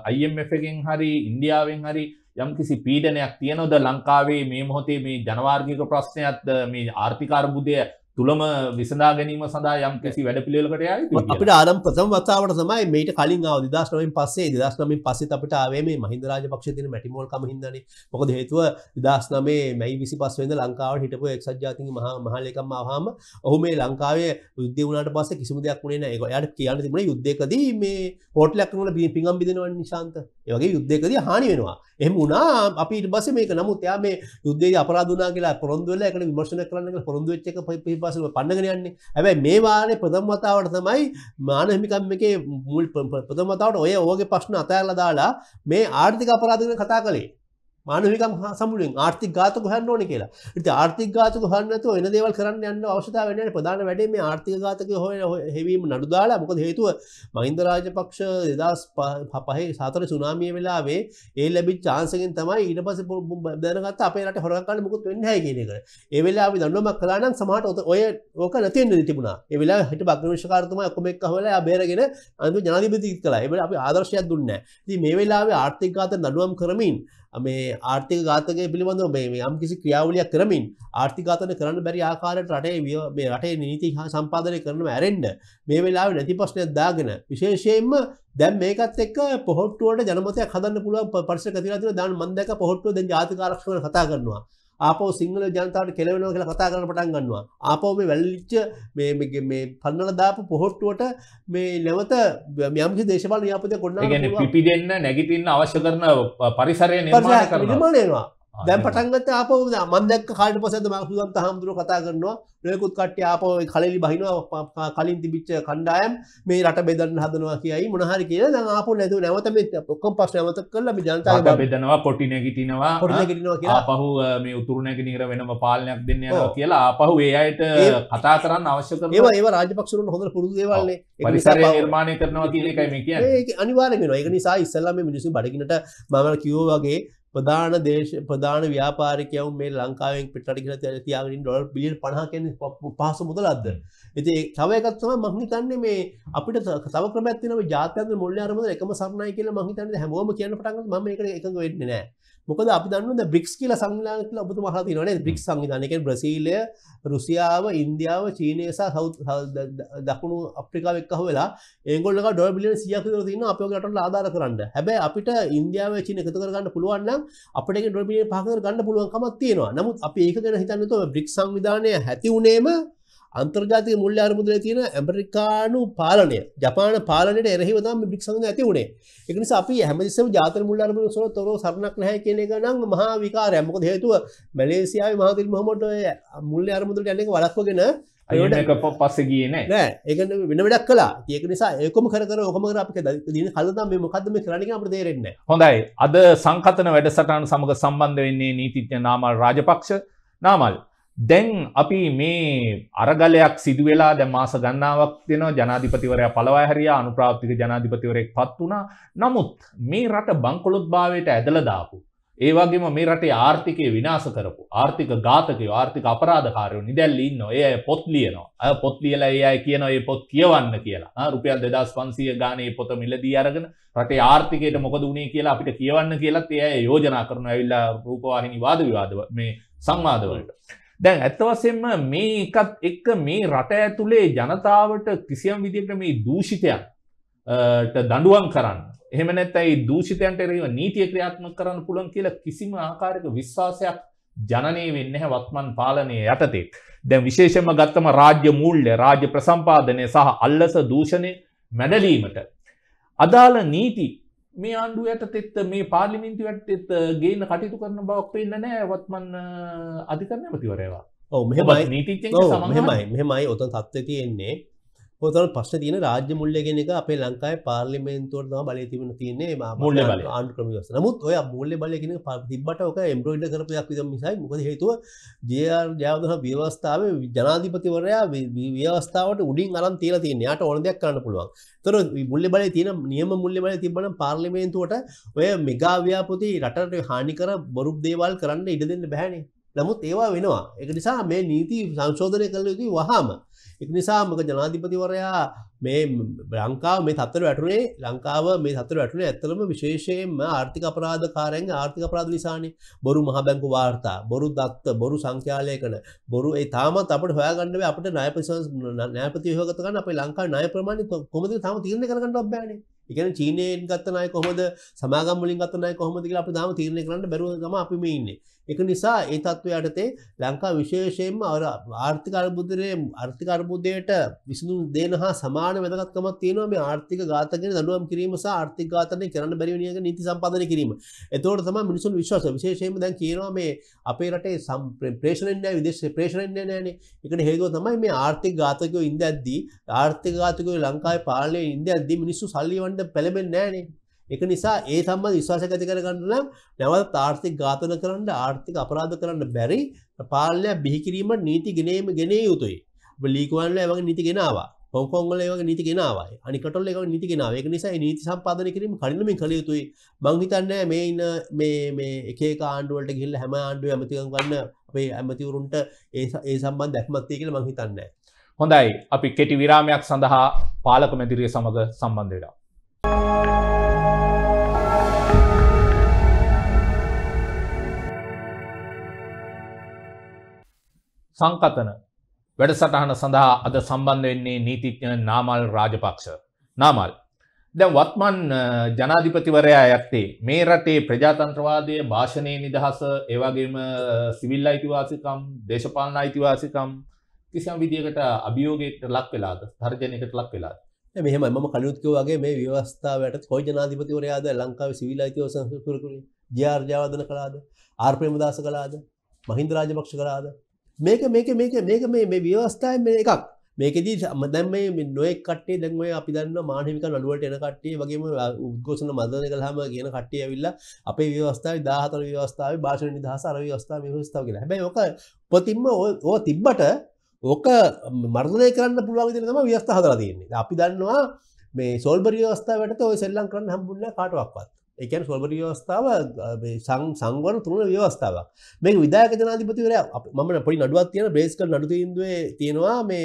අයිම්ෙන් හරි ඉන්දියාවෙන් හරි යම්කිසි පීඩනයක් තියනොද ලංකාවේ මේ මොහොතේ මේ ජනවාර්ගික ප්‍රශ්නයක්ත් මේ ආර්ථිකාර්බුදය තුළම විසඳා ගැනීම සඳහා යම් කිසි වැඩ පිළිවෙලකට යයි අපිට ආරම් ප්‍රථම වතාවට තමයි මේට කලින් ආව 2009න් පස්සේ 2009න් පස්සෙත් අපිට ආවේ මේ මහින්ද රාජපක්ෂ තියෙන මැටිමෝල්කම හින්දානේ මොකද හේතුව 2009 මැයි 25 වෙනිදා ලංකාවට හිටපු එක්සත් ජාතීන්ගේ මහා මහලේකම් ආවහම ඔහු මේ ලංකාවේ යුද්ධය වුණාට පස්සේ කිසිම දෙයක් වුණේ නැහැ ඒක. එයාට කියන්න තිබුණේ යුද්ධයකදී මේ හෝටලයක් වල පිංගම් බිඳිනවනේ නිශාන්ත. ඒ වගේ යුද්ධයකදී හානි වෙනවා. එහෙම වුණා අපි ඊට පස්සේ මේක නමුත් එයා මේ යුද්ධයේ අපරාධ වුණා කියලා පොරොන්දු වෙලා ඒකට විමර්ශන කරන්න කියලා පොරොන්දු වෙච්ච එක වසල පන්නගෙන යන්නේ ඇැබයි මේ වාරය ප්‍රදම්වතාවට තමයි මානහිමිකම් එක මුල් ප්‍රදමතාවට ඔය ඕගේ ප්‍රශ්න අතඇල්ල දාලා මේ ආර්ථික අපරාධන කතා කළේ මානවිකම් සමුලින් ආර්ථික ගාතක හන්න ඕන කියලා ඉති ආර්ථික ගාතක හන්නතු එන දේවල් කරන්න යන්න අවශ්‍යතාව වෙන ප්‍රධාන වැඩේ මේ ආර්ථික ගාතක හො හෙවීම නඩුදාලා මොකද හේතුව මහින්ද රාජපක්ෂ දෙදස් පහේ සාතර සුනාමිය වෙලාවේ ඒ ලැබි චාන්සකෙන් තමයි ඊට පස දැනගත් අපේට හොරකන්න මුකුත් වෙන්න හැ කියනක ඒවෙලා අපි දන්නමක් කලානම් සමට ඔත ඔය ඕක නැතිෙන් තිබුණා එවෙලා හිට භක්ෂකාරතුම කොමෙක් හොල බේරගෙන අඳු ජනාධිපති කලා එබල අපි ආදර්ශයක් දුන්න ති මේ වෙලාවේ ආර්ථික ගාත නඩුවම් කරමින් මේ ආර්ථික ගාතකය පිළිබඳව මේ යම් කිසි ක්‍රියාවලියක් කරමින් ආර්ථිකාතන කරන්න බැරි ආකාරයට රටේ මේ රටේ නීති හා සම්පාදනය කරනම ඇරෙන්ඩ මේ වෙලාව නැති ප්‍රශ්නයක් දාගෙන විශේෂයෙන්ම දැන් මේකත් එක් පොහොට්ටුවට ජනමතය හදන්න පුළුව පරිස කතිරතුර දාන් මන්දක පොහොට්ටුව දැන් ජාතිකාරක්ෂණ කතා කරනවා ආපෝ සිංහල ජනතාවට කෙලවෙනවා කියලා කතා කරන පටන් ගන්නවා. ආපෝ මේ වැල්ලිච්ච මේ මේ පන්නල දාපු පොහොට්ටුවට මේ නැවත යම්කි දේශපාලන යාපතය කොන්න පිපි දෙන්න නැගිටින්න අවශ්‍ය කරන පරිසරය නිර්මාණය කරනවා. දැ පටන්ගත අප මන්දක් කාට පසද මහසුදන් හමුදුර කතා කරනවා නොයකුත් කට්ට අප කලලි බහිනවා කලින් තිබිච්ච කණ්ඩායම් මේ රට බෙදන්න හදනවා කියයි මොනහරි කිය අප නැතු නැවත ඔක්කම් පස් නැවත කරල ජනතාව බෙදනවා කොටි නැගිටිනවා පහු මේ උතුරුණැකි නිර වෙනම පාලනයක් දෙන්න කියලා අපහු ඒ අයට කතා කරන්න අවශ්‍යක ඒවා ඒ රාජපක්ෂරුන් හොඳ පුරුදේවල්න්නේ පරිසරය නිර්මාණය කරනවා කියලකයි මේ කිය අනිවාරෙන එක නිසා ඉස්සල්ලම මිනිසු බඩිනට මම කිවෝගේ ප්‍රධාන දේශ ප්‍රධාන ව්‍යාපාරිකයවු මේ ලංකාවෙන් පිටටිකල තියාගින් ඩොල් බිලියන් පහ කියන පහස මුදලක්ද. ඇති තවයකත්ම මහිතන්නේ මේ අපිට තව ක්‍රමැත්තින ජාතයන් මුල්ල අරමද එකම සරණයි කියල මහිතන්න හැමෝම කියන පටන් ම එක එකඟ වෙන්නේ නෑ. මොකද අපි දන්න බ්‍රික්ස් කියල සංවිධාන කියලා ඔබතුම අහලා තියෙනවා නේද බ්‍රික්ස් සංවිධානය කියන්නේ බ්‍රසීලය රුසියාව ඉන්දියාව චීනය සහ දකුණු අප්‍රිකාව එක්ක හොයලා ඒගොල්ලෝ ඩොලර් බිලියන 100ක් විතර තියෙනවා අපේ රටවල් ආධාර කරන්න හැබැයි අපිට ඉන්දියාව චීන එකතු කරගන්න පුළුවන් නම් අපිට ඒක ඩොලර් බිලියන 5කට ගන්න පුළුවන් කමක් තියෙනවා නමුත් අපි ඒක ගැන හිතන්නේ තෝ බ්‍රික්ස් සංවිධානය ඇති උනේම අන්තර්ජාතික මුල්්‍ය අරමුදල තියෙන ඇමරිකානු පාලනය ජපාන පාලනයට එරහිවදම බික් සඳ ඇති වුණේ එකනිස අපි හැමදිස්සම ජාතර මුල් අරමුණ සොල තොර සරණක් නැහැ කියන එක නම් මහා විකාර ඇමක හේතුව මැලේසියාව මහතිර මහමට මුල්ල අරමුදලට යනෙක වලක්වගෙන පස්ස කියන නෑ ඒකන වෙන වැඩක් කලා ඒක නිසා ඒකම කර ඔකමර අප දන කලදම මොකදම කරණක අපට තේරෙන්න හොඳයි අද සංකතන වැඩසටාන සමඟ සම්බන්ධ වෙන්නේ නීතිත්‍ය නාමල් රාජපක්ෂ නාමල් දැන් අපි මේ අරගලයක් සිදුවෙලා දැ මාස ගන්නාවක් දෙන ජනාධිපතිවරය පලවා හරියා අනුප්‍රාප්තික ජනාධිපතිවරයෙක් පත් වුණා නමුත් මේ රට බංකොලොත් භාවයට ඇදලදාපු. ඒවාගේම මේ රටේ ආර්ථිකය විනාස කරපු ආර්ථික ඝාතකය ආර්ථික අපරාධකාරයෝ නිදැල්ලින්න ඔය පොත් ලියනවා අය පොත් ලියලා ඒ අය කියන ඔය පොත් කියවන්න කියලා රුපියල් දෙදස් පන්සිය ගානයේ පොත මිලදී අරගෙන රටේ ආර්ථිකයට මොකද වුණේ කියලා අපිට කියවන්න කියලත් ඒ අය යෝජනා කරන ඇවිල්ලා රූපවාහිනි වාද විවාද මේ සංවාදවලට. දැන් ඇත්ත වශයෙන්ම මේ එකත් එක්ක මේ රට ඇතුලේ ජනතාවට කිසියම් විදිහකට මේ දූෂිතයක් දඬුවම් කරන්න. එහෙම නැත්නම් ඒ දූෂිතයන්ට එරෙහිව නීතිය ක්‍රියාත්මක කරන්න පුළුවන් කියලා කිසිම ආකාරයක විශ්වාසයක් ජනනය වෙන්නේ නැහැ වත්මන් පාලනය යටතේ. දැන් විශේෂයෙන්ම ගත්තම රාජ්‍ය මූල්‍ය, රාජ්‍ය ප්‍රසම්පාදනය සහ අල්ලස දූෂණය මැඩලීමට අදාළ නීති මේ ආණ්ඩුව යටතෙත් මේ පාලිමින්තු ඇත්තෙත් uh, ගේන කටයුතු කරන බවක් පෙන්න්න නෑ වත්මන් uh, අධිකරන මතිවරේවා ඕ මෙමයි නීතිච්ච මෙමයි මෙමයි ඔතන් තත්ව තියෙන්නේ හොතන පස්න තියන රාජ්‍ය මුල්ල ගෙන එක අපේ ලංකායි පාර්ලිමේන්තුවට තම බලය තිබන තියන්නේ මුල්ල බල ආන්ක්‍රමස නමුත් ඔය මුල්ල බලගෙන තිබට ඕක එම්බරෝයිඩ කරපයක් විත මිසයි මොද හේතුව ජයාර් ජයවදහ ව්‍යවස්ථාව ජනාධිපතිවරයා ව්‍යවස්ථාවට උඩින් අරන් තීර තියන යාට ඕන දෙයක් කරන්න පුළුවන් තොර මුල්ල බල තියන නියම මුල්ල බල තිබන පාර්ලිමේන්තුවට ඔය මෙගාව්‍යාපති රටට හානිකර බොරුප් දේවල් කරන්න ඉඩ දෙන්න බැහැනේ නමුත් ඒවා වෙනවා එක නිසා මේ නීති සංශෝධනය කළ යුතු වහාම එක නිසා මක ජනාධිපතිවරයා මේ ලංකාව මේ තත්තර වැටුනේ ලංකාව මේ තත්තර වැටුනේ ඇත්තලම විශේෂයෙන්ම ආර්ථික අපරාධ කාරයෙන් ආර්ථික අපරාධ නිසානේ බොරු මහබැංකු වාර්තා බොරු දත්ත බොරු සංඛ්‍යාලයකන බොරු ඒ තාමත් අපට හොයාගන්නව අපට නායපස නෑපති හෝගත ගන්න අපේ ලංකා නාය ප්‍රමාණය කොමද තම තීරණ කරගන්න බෑනේ එකන චීනයෙන් ගත්තනය කොහොමද සමාගම්මලින් ගත්තනය කොහොමදක අප දාම තීරණය කරන්න බැරුව ගම අපිම ඉන්නේ එක නිසා ඒ තත්ත්ව යටතේ ලංකා විශේෂයෙන්ම අර ආර්ථික අර්බුදරය අර්ථික අර්බුදයට විසඳුම් දේන හා සමාන වැදගත්කමක් තියෙනවා මේ ආර්ථික ඝාතකයෙන් දඩුවම් කිරීම සහ ආර්ථික ඝාතනය කරන්න බැරි වෙන එක නීති සම්පාදනය කිරීම. එතකොට තමයි මිනිසුන් විශ්වාස විශේෂයෙන්ම දැන් කියනවා මේ අපේ රටේ ප්‍රේෂණෙන් නැහැ විදේශ ප්‍රේෂණෙන් නැහැ ඒකට හේතුව තමයි මේ ආර්ථික ඝාතකයෝ ඉඳද්දී ආර්ථික ඝාතකයෝ ලංකාවේ පාලනය ඉඳද්දී මිනිස්සු සල්ලි වන්න පෙළඹෙන්නේ නැහනේ. එක නිසා ඒ සම්බන්ධ විශ්වාසයක් ඇති කරගන්න නම් නැවත ආර්ථික ඝාතන කරන්න ආර්ථික අපරාධ කරන්න බැරි පාලනය බිහි කිරීමට නීති ගෙනීම ගෙනේ යුතුයි. ඔබ ලීකුවන්ල ඒ වගේ නීති ගෙනාවා. හොංකොං වල ඒ වගේ නීති ගෙනාවායි. අනිකටොල් ඒ වගේ නීති ගෙනාවා. ඒක නිසා මේ නීති සම්පාදනය කිරීම කඩිනමින් කළ යුතුයි. මම හිතන්නේ මේ ඉන්න මේ මේ එක එක ආණ්ඩු වලට ගිහිල්ලා හැම ආණ්ඩුවේ ඇමතිකම් ගන්න අපේ ඇමතිවරුන්ට ඒ ඒ සම්බන්ධ දැක්මක් තියෙයි කියලා මම හිතන්නේ. හොඳයි. අපි කෙටි විරාමයක් සඳහා පාලක මැදිරිය සමග සම්බන්ධ වෙලා සංකතන වැඩසටහන සඳහා අද සම්බන්ධ වෙන්නේ නීතිඥ නාමල් රාජපක්ෂ. නාමල්. දැන් වත්මන් ජනාධිපතිවරයා ඇත්තේ මේ රටේ ප්‍රජාතන්ත්‍රවාදය භාෂණය නිදහස ඒවගේම සිවිල් අයිතිවාසිකම් දේශපාලන අයිතිවාසිකම් කිසිම් විදිකට අභියෝගයට ලක් වෙලාද තර්ජනයකට ලක් වෙලාද. මෙහම ම කලුත්කවගේ මේ ව්‍යවස්ථාවට කොයි ජනාධිපතිවරයාද ලංකාව සිවිල් අයිතිවසකරකුණ ජාර්ජාවදන කලාද ආර්ප්‍රේමදාස කලාද මහින්ද රාජපක්ෂ කලාද මේක මේක මේක මේක මේ මේ ව්‍යවස්ථාය මේ එකක් මේකදී දැම් මේ නොෙක් කටේ දැන්ව අපි දන්න මානමික නඩුවට එන කට්ටේ වගේම උද්ගෝසන මදන කළහම කියන කට්ටිය විල්ල අපේ ව්‍යවස්ථාව දාහතර ව්‍යවස්ථාව භාෂණ නිදහසර ව්‍යවස්ථාව ව්‍යවස්ථාව කියලා හැබයි ඕක පොතින්ම ඕ තිබ්බට ඕක මර්දනය කරන්න පුළුවන්ගෙන තම ව්‍යස්ථාහදර තියන්නේ අපි දන්නවා මේ සොල්බරි වස්ථාවට ඔය සෙල්ලන් කරන්න හම්බුන්න කාටවක්වත් එකන් සොල්බට ව්‍යවස්ථාව සංවර තුරන ව්‍යවස්ථාවක් මේ විදාක ජනාධිපතිවර මට පොඩි නඩුවත් තියන බේස්ක නඩුතින්දේ තියෙනවා මේ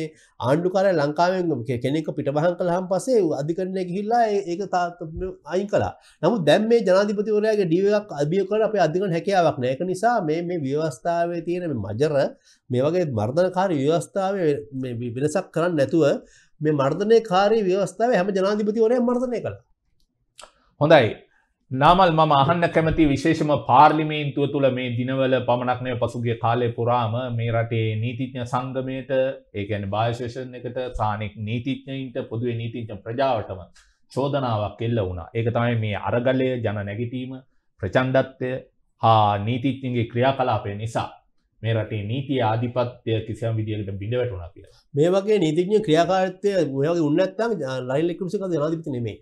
ආණ්ඩුකාරය ලංකාවෙන් කෙනෙක පිටබහන් කළහම් පසේ අධිකරණය ගිහිල්ලා ඒක තාත් අයින් කලා නමු දැම් මේ ජනාධිපතිවරයාගේ ඩිවක් අභිය කර අප අධිකන හැකියාවක් නෑක නිසා මේ මේ ව්‍යවස්ථාවේ තියෙන මජර මේ වගේ මර්ධනකාර ව්‍යවස්ථාව වෙනසක් කරන්න නැතුව මේ මර්ධනය කාරී ව්‍යවස්ථාව හැම ජනාධිපතිවරය මර්ධනය කළ හොඳයි නාමල් මම අහන්න කැමති විශේෂම පාර්ලිමේන්තුව තුළ මේ දිනවල පමණක්නය පසුගේ කාලය පුරාම මේ රටේ නීතිඥ සංගමයට ඒකැන භාශෂන් එකට සානෙක් නීතිඥයින්ට පොදුවේ නීතිංච ප්‍රජාවටම චෝදනාවක් එල්ල වුණා ඒකතමයි මේ අරගලය ජන නැගිටීම ප්‍රචන්ඩත්වය හා නීතිච්චන්ගේ ක්‍රියා කලාපය නිසා මේ රටේ නීති ආධිපත්ය කිසිම් විදිියකට බිඳවැටුණ කිය මේ වගේ නීතිඥ ක්‍රියාකාරත්වය ඔයගේ උන්නත්තම ලයිල්ලෙකුසික ජනාධිපති නෙමේ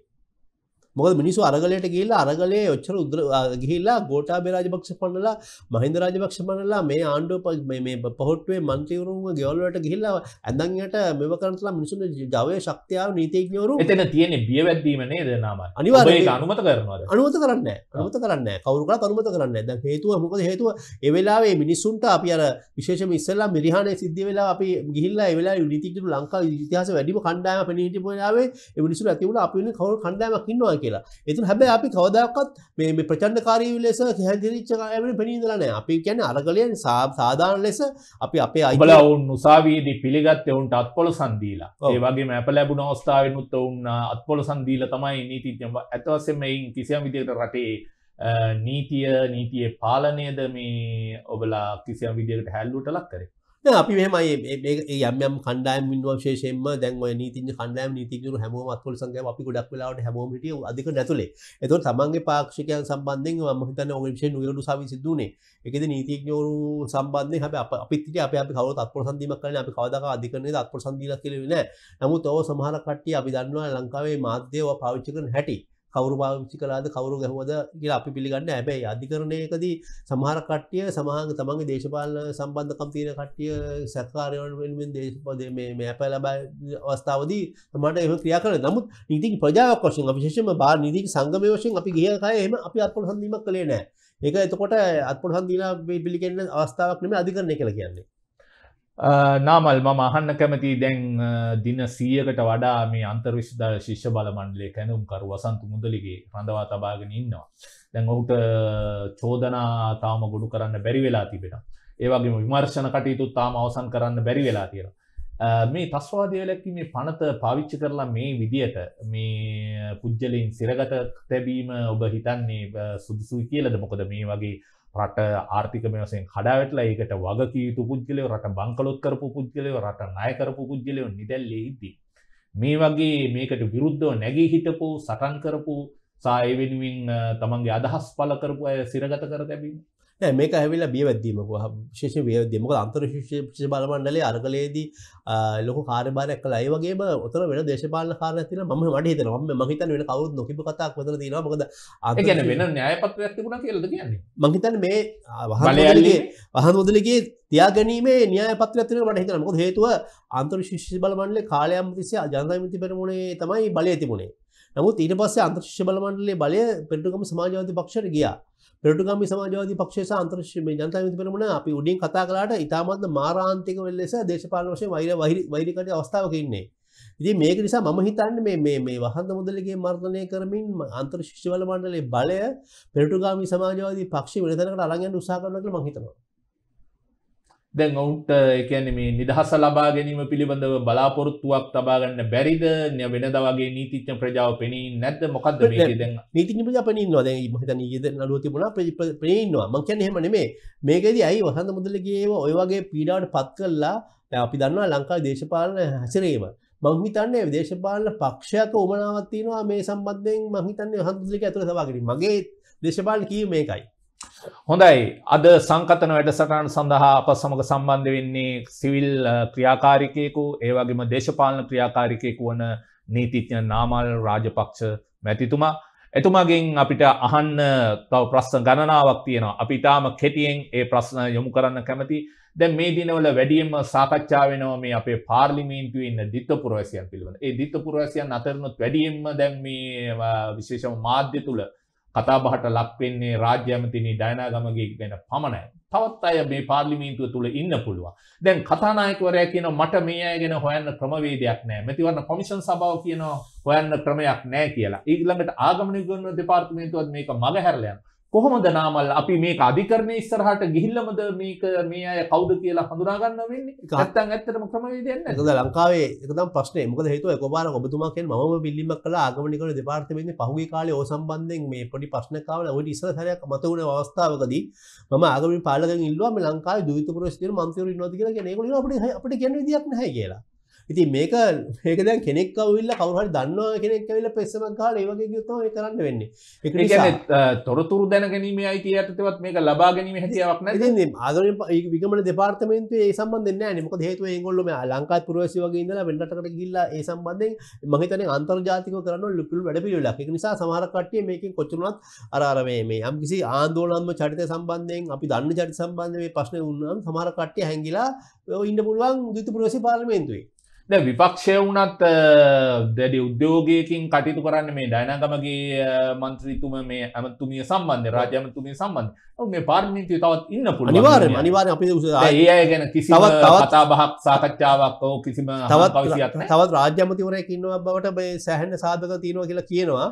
මොකද මිනිසු අරගලයට ගිල්ලා අරගලේ ඔච්චර උද්‍ර ගිහිල්ලා ගෝටා බේරාජපක්ෂ පන්නලා මහින්ද රාජපක්ෂ පන්නලා මේ ආණ්ඩුව මේ පොහොට්ටුවේ මන්තිවරුන්ව ගෙවල්වලට ගිහිල්ලා ඇඳන්යට මෙව කරනලා මිනිසුන් ජවය ශක්තියාව නීතිඥවරු එතන තියෙන බියවැද්දීම නේද නාම අනිවාර්ය අනුමත කරනවා අනුමත කරන්න අනුමත කරන්න කවරුකලා අනුමත කරන්න ද හේතුව මොකද හේතුව එවෙලාවේ මිනිස්සුන්ට අපි අර විශේෂම ඉස්සල්ලා මිරිහානය සිද්ධ වෙලා අපි ගිහිල්ලා වෙලා නීතිජරු ලංකා ඉතිහාස වැඩිම කණ්ඩායම පෙනහිටි පොයාවේ මිනිසු ඇතිවල අපි කවරු කණ්ඩායමක් ඉන්නවා කියලා ඉතින් හැබැ අපි කවදක්ත් මේ ප්‍රචන්ඩකාරී ලෙස හැදිරිච්ච ඇමට පෙනීදලනෑ අපි කියැන අරගලයන් සාධාන ලෙස අපි අපේ අයිබල ඔවුන් උසාවීදී පිළිගත් ඔවුන්ට අත්පොල සන්දීලා ඒ වගේ මැප ලැබුණ අවස්ථාවෙන් උත් ඔවුන් අත්පොල සන්දීල තමයි නීතිජම ඇතවසෙම එයින් කිසියම් විදියට රටේ නීතිය නීතියේ පාලනයද මේ ඔබලා කිසියම් විදියට හැල්ලුට ලක් කරේ අපි මෙමයි යම් කණ්ඩයම් මින්ව ශේෂෙන්ම දැන්ව නීතින කණඩයම් නීතිකරු හැම අත්වල සංග අපි ගොඩක් වෙලාට හැමෝමට අධික නැතුලේ එතු තමන්ගේ පාක්ෂකයන් සම්බන්ධෙන් මහිතන ඔවිශෂය නියලු සවි සිදුවනේ එකද නීතිකනවරු සම්බන්ධය හැ අපිත්තිට අප අපි කවර අත්පො සඳීමක් කන අපි කවදක අධිකරන අත්පො සඳීල කිරවෙන නමුත් ඔව සමහර කට්ටිය අපි දන්නවා ලංකාවේ මාධ්‍යව පාවිච්චකන හැටි කවරු පාවිච්චි කලාද කවරු ගැහෝද කියලා අපි පිළිගන්න ඇබැයි අධිකරණයකදී සමහර කට්ටිය සමහන් තමන්ගේ දේශපාල සම්බන්ධකම් තියෙන කට්ටිය සැකාරයවන් වෙනුවෙන් දේශපදේ මේ ඇප ලබයි අවස්ථාවදී තමට එම ක්‍රියා කර නමුත් නීතික ප්‍රජාවක් වශයෙන් විශේෂම බා නිදික සංගමය වශයෙන් අපි ගියකාය එම අපි අත්පොල් සඳීමක් කළේ නෑ ඒක එතකොට අත්පොල් හන්දීලා පිළිගන්න අවස්ථාවක් නෙම අධිකරණය කළ කියන්නේ නාමල් මම අහන්න කැමති දැන් දින සියකට වඩා මේ අන්තර්විශ්ධ ශිෂ්‍ය බලමන්ලේ කැනුම්කරු වසන්තු මුදලිගේ රඳවා තබාගෙන ඉන්නවා. දැන් ඔහුට චෝදනා තාම ගොඩු කරන්න බැරි වෙලා තිබෙන. ඒවගේ විමර්ශණ කටයුතු තාම අවසන් කරන්න බැරි වෙලා තියෙන. මේ තස්වාදයලැකි මේ පනත පාවිච්චි කරලා මේ විදියට මේ පුද්ජලින් සිරගත තැබීම ඔබ හිතන්නේ සුදුසුයි කියලද මොකද මේ වගේ රට ආර්ථිකම වසයෙන් කඩාවටලා ඒකට වගකීතු පුද්ගලයෝ රට බංකලොත් කරපු පුද්ගලයෝ රට නායකරපු පුද්ගලයෝ නිදැල්ලේ ඉද්දී. මේ වගේ මේකට විරුද්ධව නැගී හිටපු සටන් කරපු සාය වෙනුවෙන් තමන්ගේ අදහස් පල කරපු ඇය සිරගත කර දැබීම මේක ඇවිලා බියවැදීමක ශේෂ වේදීමක අන්තර්ශෂ බලමන්ඩලේ අරගලේදී ලොක කාරබාරයක් කල අයවගේ ඔතර වෙන දේශපාල කාරතින ම මට ම මහිතන් වෙන කවු නොකිප කතා කොතර දන මකද අගැන වෙන න්‍යයපත්‍රයක්තිකුණ කියලද කියන්නේ මහිතන් මේ වහලයාලගේ වහන්මුදලගේ තියාගැනීමේ න්‍යයපත්‍රයක්තින මට හිතන මොක හේතුව අන්තර්ශිෂ බලමන්ඩල කාලයම් තිසේ ජනතමති පෙරමුණේ තමයි බලය තිබුණේ නමුත් ඊට පස්සේ අන්තර්ශෂ බලමන්ඩලේ බලය පෙටුකම සමාජාවති පක්ෂර ගියා රටුගම සමාජවාද පක්ෂ අන්තරශ්‍යම ජනතාමති පෙනමුණ අපි උඩින් කතා කලාට ඉතාමත්ම මාරාන්තික වෙල්ලෙස දේශපාල වශය වෛර වෛරිකට අවස්ථාවකඉන්නේ. ඉති මේක නිසා මම හිතන්න මේ මේ වහන්ද මුදලගේ මර්ධනය කරමින් අන්තර ශිෂ්‍යවල මණ්ඩලේ බලය පෙරටුගාමි සමාජවාදී පක්ෂි වෙනතනකට අරගන්න උසා කරනකට මහිතනවා. දැන් ඔවුන්ට එකැන මේ නිදහස ලබා ගැනීම පිළිබඳව බලාපොරොත්තුවක් තබාගන්න බැරිද ය වෙනද වගේ නීතිච්ච ප්‍රජාව පෙනී නැද මොකක්ද නීති ප්‍රජ පනීවා මත ද නලුව තිබුණා පෙනීවා මංකැන හෙමනේ මේකෙද අයි වහඳ මුදලගේ ඔය වගේ පීඩාවට පත් කල්ලා අපි දන්නවා ලංකා දේශපාලන හැසිරීම මංහිතන්නේ දේශපාලන පක්ෂයක උමනාවත්තිනවා මේ සම්බන්ධයෙන් මහිතන්නේ හන්දුලික ඇතුළ සවාගෙන මගේ දේශපාල කීව මේකයි හොඳයි අද සංකතන වැඩසටාන් සඳහා අප සමඟ සම්බන්ධ වෙන්නේ සිවිල් ක්‍රියාකාරිකයෙකු ඒවගේම දේශපාලන ක්‍රියාකාරිකයෙකු වන නීතිඥ නාමල් රාජපක්ෂ මැතිතුමා එතුමාගෙන් අපිට අහන්න තව ප්‍රශ්න ගණනාවක් තියෙනවා අපි තාම කෙටියෙන් ඒ ප්‍රශ්න යොමු කරන්න කැමති දැන් මේ දිනවල වැඩියම සාකච්ඡා වෙනවා මේ අපේ පාර්ලිමේන්තුවේ ඉන්න දිත්ත පුරවැසියන් පිළිබඳ ඒ දිත්ත පුරවැසියන් අතරනොත් වැඩියෙන්ම දැන් මේ විශේෂම මාධ්‍ය තුළ කතාබහට ලක්වෙන්නේ රාජ්‍යමතිනි ඩයනාගමගේ ගැන පමණයි. තවත් අය මේ පාර්ලිමේන්තුව තුළ ඉන්න පුළුවන්. දැන් කතානායකවරයා කියනවා මට මේ අය ගැන හොයන්න ක්‍රමවේදයක් නැහැ. මෙතිවරණ කොමිෂන් සභාව කියනවා හොයන්න ක්‍රමයක් නැහැ කියලා. ඊළඟට ආගමන ගුවන් දෙපාර්තමේන්තුවත් මේක මගහැරලා යනවා. කොහොමද නාමල් අපි මේ අධිකරණය ඉස්සරහට ගිහිල්ලමද මේක මේ අය කවුද කියලා හඳුනාගන්න වෙන්නේ ගත්තන් ඇත්තටම ක්‍රමවේදයන්න එකද ලංකාවේ එකදම් ප්‍රශ්නේ මොකද හේතුව එකපාර ඔබතුමාකෙන් මම පිළිමක් කළා ආගමනිකවන දෙපාර්තමේන්තුවේ පහුගිය කාලේ ඕ සම්බන්ධයෙන් මේ පොඩි ප්‍රශ්න කාවල ඔය ඉස්සර සැරයක් මත වුණ අවස්ථාවකදී මම ආගමනික පාලකයන් ඉල්ලුවා මේ ලංකාවේ දුවිත පුරස්තිර මන්ත්‍රීවරු ඉන්නවද කියලා කියන ඒගොල්ලෝ අපිට අපිට කියන විදියක් නැහැ කියලා ඉති මේක ඒකද කෙනෙක් විල්ල කවරහට දන්නවා කෙනෙක් වෙල පෙස්සමක් කාල ඒවගේ යුතු කරන්න වෙන්නේ එක තොරතුරු දැන ගැනීම අයිති ඇතවත් මේක ලබා ගැනීම හැතියක්න ආදර විකම දෙපාර්තමේන්තු ඒ සම්බන්ධන්න නමක හේතු ගොල්ලම ලංකා පුරවසි වගේ ඉඳලා වෙන්නටට ගිල්ලා ඒ සම්බන්ධෙන් මහිතන අන්තර්ජාතික කරන්න ලුපිල් වැඩපිලක් නිසා සමහරකට්ටිය මේකින් කොච්චුනත් අරාරමේ මේ යම් කිසි ආන්දෝලන්ම චරිත සම්බන්ධයෙන් අපි දන්න චරිත සම්බන්ධ මේ ප්‍රශ්න උන්නම් සමහරකට්ටය හැඟිලා ඉන්න පුළුවන් ගිතු පුරවසි පාර්මේන්තුවේ ද විපක්ෂය වනත් දැඩි උද්‍යෝගයකින් කටයුතු කරන්න මේ ඩයිනගමගේ මන්ත්‍රීතුම මේ ඇමතුමිය සම්බන්ධ රාජ්‍යමතුමිය සම්බන්ධ මේ පාර්මිතිය තවත් ඉන්න පුළ නිවාර අනිවාර අපි ඒ ගැන කිසිවත් තවතා බහක් සාකච්ඡාවක් කිසිම තවත් තවත් රාජ්‍යමතිවරයකින්නවා බවට සැහැන්න සාධක තියෙනවා කියලා කියනවා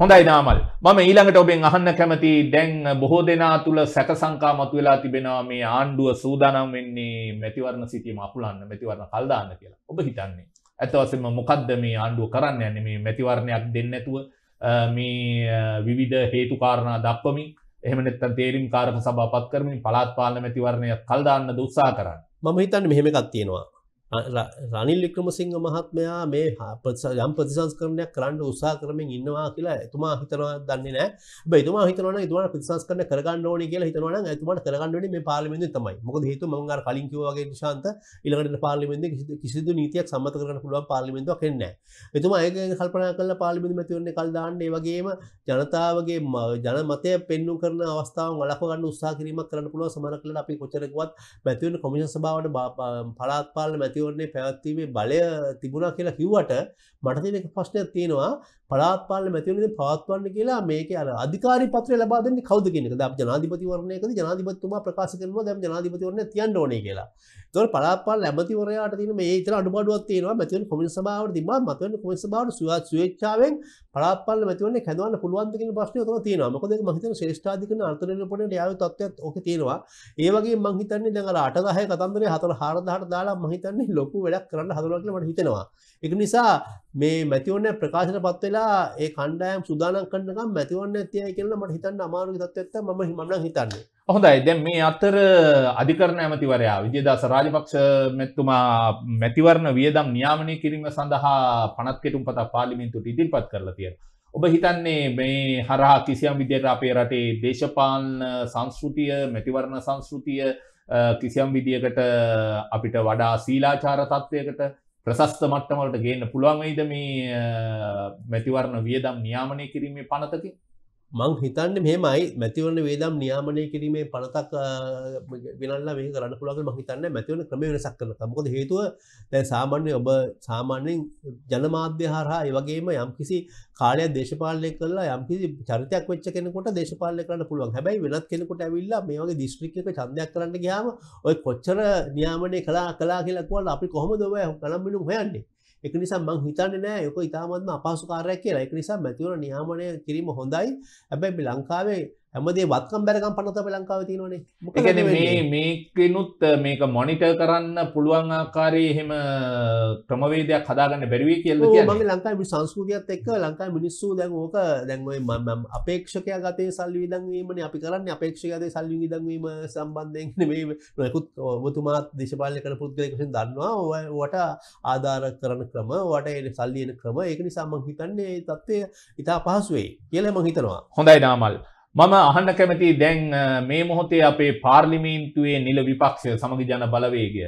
හොඳයි නාමල් මම ඊළඟට ඔබෙන් අහන්න කැමති දැන් බොහෝ දෙනා තුළ සැක සංකා මතු වෙලා තිබෙනවා මේ ආණ්ඩුව සූදානම් වෙන්නේ මැතිවරණ සිටියම අකුලන්න මැතිවරණ කල්දාන්න කියලා ඔබ හිතන්නේ ඇතවසම මොකක්ද මේ ආණ්ඩුව කරන්න යන්නේ මේ මැතිවරණයක් දෙන්නැතුව මේ විවිධ හේතුකාරණා දක්වමින් එහෙම නැත්නම් තේරීම් කාරක සභාපත් කරමින් පළාත් පාලන මැතිවරණයක් කල්දාන්න උත්සාහ කරන්නේ මම හිතන්නේ මෙහෙම එකක් තියෙනවා රනිල් වික්‍රමසිංහ මහත්මයා මේ යම් ප්‍රතිසංස්කරණයක් කරන්න උත්සාහ කරමින් ඉන්නවා කියලා එතුමා හිතනවා දන්නේ නැහැ. හැබැයි එතුමා හිතනවා එතුමාට ප්‍රතිසංස්කරණ කරගන්න ඕනේ කියලා හිතනවා නම් එතුමාට කරගන්න වෙන්නේ මේ පාර්ලිමේන්තුවේ තමයි. මොකද හේතුව මම අර කලින් කිව්වා වගේ නිශාන්ත ඊළඟට පාර්ලිමේන්තුවේ කිසිදු නීතියක් සම්මත කරගන්න පුළුවන් පාර්ලිමේන්තුවක් වෙන්නේ නැහැ. එතුමා ඒක කල්පනා කරලා පාර්ලිමේන්තු මැතිවරණය කල් දාන්න ඒ වගේම ජනතාවගේ ජනමතය පෙන්වු කරන අවස්ථාවන් වළක්ව ගන්න උත්සාහ කිරීමක් කරන්න පුළුවන් සමහර කලකට අපි කොච්චර කිව්වත් මැතිවරණ කොමිෂන් සභාවට පළාත් පාලන මැති මැතිවරන්නේ පැවත්වීමේ බලය තිබුණා කියලා කිව්වට මට තියෙන ප්‍රශ්නයක් තියෙනවා පලාත්පාලන මැතිවරණයෙන් පවත්වන්න කියලා මේක අර අධිකාරී පත්‍රය ලබා දෙන්නේ කවුද කියන එක. දැන් ජනාධිපතිවරණයකදී ජනාධිපතිතුමා ප්‍රකාශ කරනවා දැන් ජනාධිපතිවරණය තියන්න ඕනේ කියලා. ඒතකොට පලාත්පාලන ඇමතිවරයාට තියෙන මේ ඊතර අඩුපාඩුවක් තියෙනවා. මැතිවරණ කොමිෂන් සභාවට දිමා මැතිවරණ කොමිෂන් සභාවට සුවත් ස්වේච්ඡාවෙන් පලාත්පාලන මැතිවරණය කැඳවන්න පුළුවන්ද කියන ප්‍රශ්නේ උතන තියෙනවා. මොකද ඒක මම හිතන්නේ ශ්‍රේෂ්ඨාධිකරණ අර්ථනීති පොතේ යාවේ තත්ත්වයක් ඕකේ තියෙනවා. ඒ වගේම මම හිතන්නේ දැන් අර 8 10 කතන්දරේ 4 4000ට දාලා මම හිතන්නේ ලොකු වැඩක් කරන්න හදනවා කියලා මට හිතෙනවා. ඒක නිසා මේ මැතිවරණ ප්‍රකාශන පත් වෙලා වෙලා ඒ කණ්ඩයම් සුදානන් කන්නකම් මැතිවන්න ඇතිය කියල මට හිතන්න අමාරු තත්වත්ත ම මන හිතන්න හොඳයි දැම් මේ අත්තර අධිකරණ ඇමතිවරයා විජයදස රාජපක්ෂ මෙත්තුමා මැතිවරණ වියදම් නියාමනය කිරීම සඳහා පනත්කෙටුම් පත පාලිමින්තුට ඉදිරිපත් කරලා තිය ඔබ හිතන්නේ මේ හරහා කිසියම් විදියට අපේ රටේ දේශපාලන සංස්කෘතිය මැතිවරණ සංස්කෘතිය කිසියම් විදිකට අපිට වඩා සීලාචාර තත්ත්වයකට ප්‍රසස්ත මට්ටමලට ගේන්න පුළුවන් වෙයිද මේ මැතිවරණ වියදම් නියාමනය කිරීමේ පනතකින් මං හිතන්න මෙමයි මැතිවරන වේදම් නියාමනය කිරීමේ පනතක් වෙනල්ලා මේ කරන්න පුළුවන් මහිතන්න මැතිවන ක්‍රම වෙනසක් කරන මොකද හේතුව දැ සාමාන්‍ය ඔබ සාමාන්‍යෙන් ජනමාධ්‍ය හරහා ඒවගේම යම්කිසි කාලයක් දේශපාලය කරලා යම්කිසි චරිතයක් වෙච්ච කෙනකොට දේශපාලය කරන්න පුළුවන් හැබැයි වෙනත් කෙනෙකොට ඇවිල්ලා මේ වගේ දිස්ත්‍රික්ක චන්දයක් කරන්න ගයාම ඔය කොච්චර නියාමනය කලා කලා කියලක්වල අපි කොහොම දව කළම්බිලුම් හොයන්නේ එක නිසා මං හිතන්නේ නෑ යක ඉතාමත්ම අපහසුකාරයක් කියලා එක නිසා මැතිවර නියාමනය කිරීම හොඳයි ඇබැයි ලංකාවේ හැමදේ වත්කම් බැරකම් පනත ලංකාව තියෙනවනේ මේ මේකනුත් මේක මොනිට කරන්න පුළුවන් ආකාරයේ එහෙම ක්‍රමවේදයක් හදාගන්න බැරිවේ කියල ම ලංකායි සංස්කෘතියත් එක්ක ලංකායි මිනිස්සු දැන් ඕක දැන්වයි මම අපේක්ෂකය ගතේ සල්ලි විදන්වීමන අපි කරන්න අපේක්ෂකතය සල්ලි විදන්වීම සම්බන්ධයෙන් මේ නොකුත් ඔබතුමාත් දේශපාලය කන පුද්ගලකසින් දන්නවා ඔට ආධාර කරන ක්‍රම වට එ සල්ලියන ක්‍රම ඒකනි සම්මංහිතන්නේ තත්ත්වය ඉතා පහසුවේ කියල මහිතනවා හොඳයි නාමල්. මම අහන්න කැමති දැන් මේ මොහොතේ අපේ පාර්ලිමේන්තුවේ නිල විපක්ෂය සමග ජන බලවේගය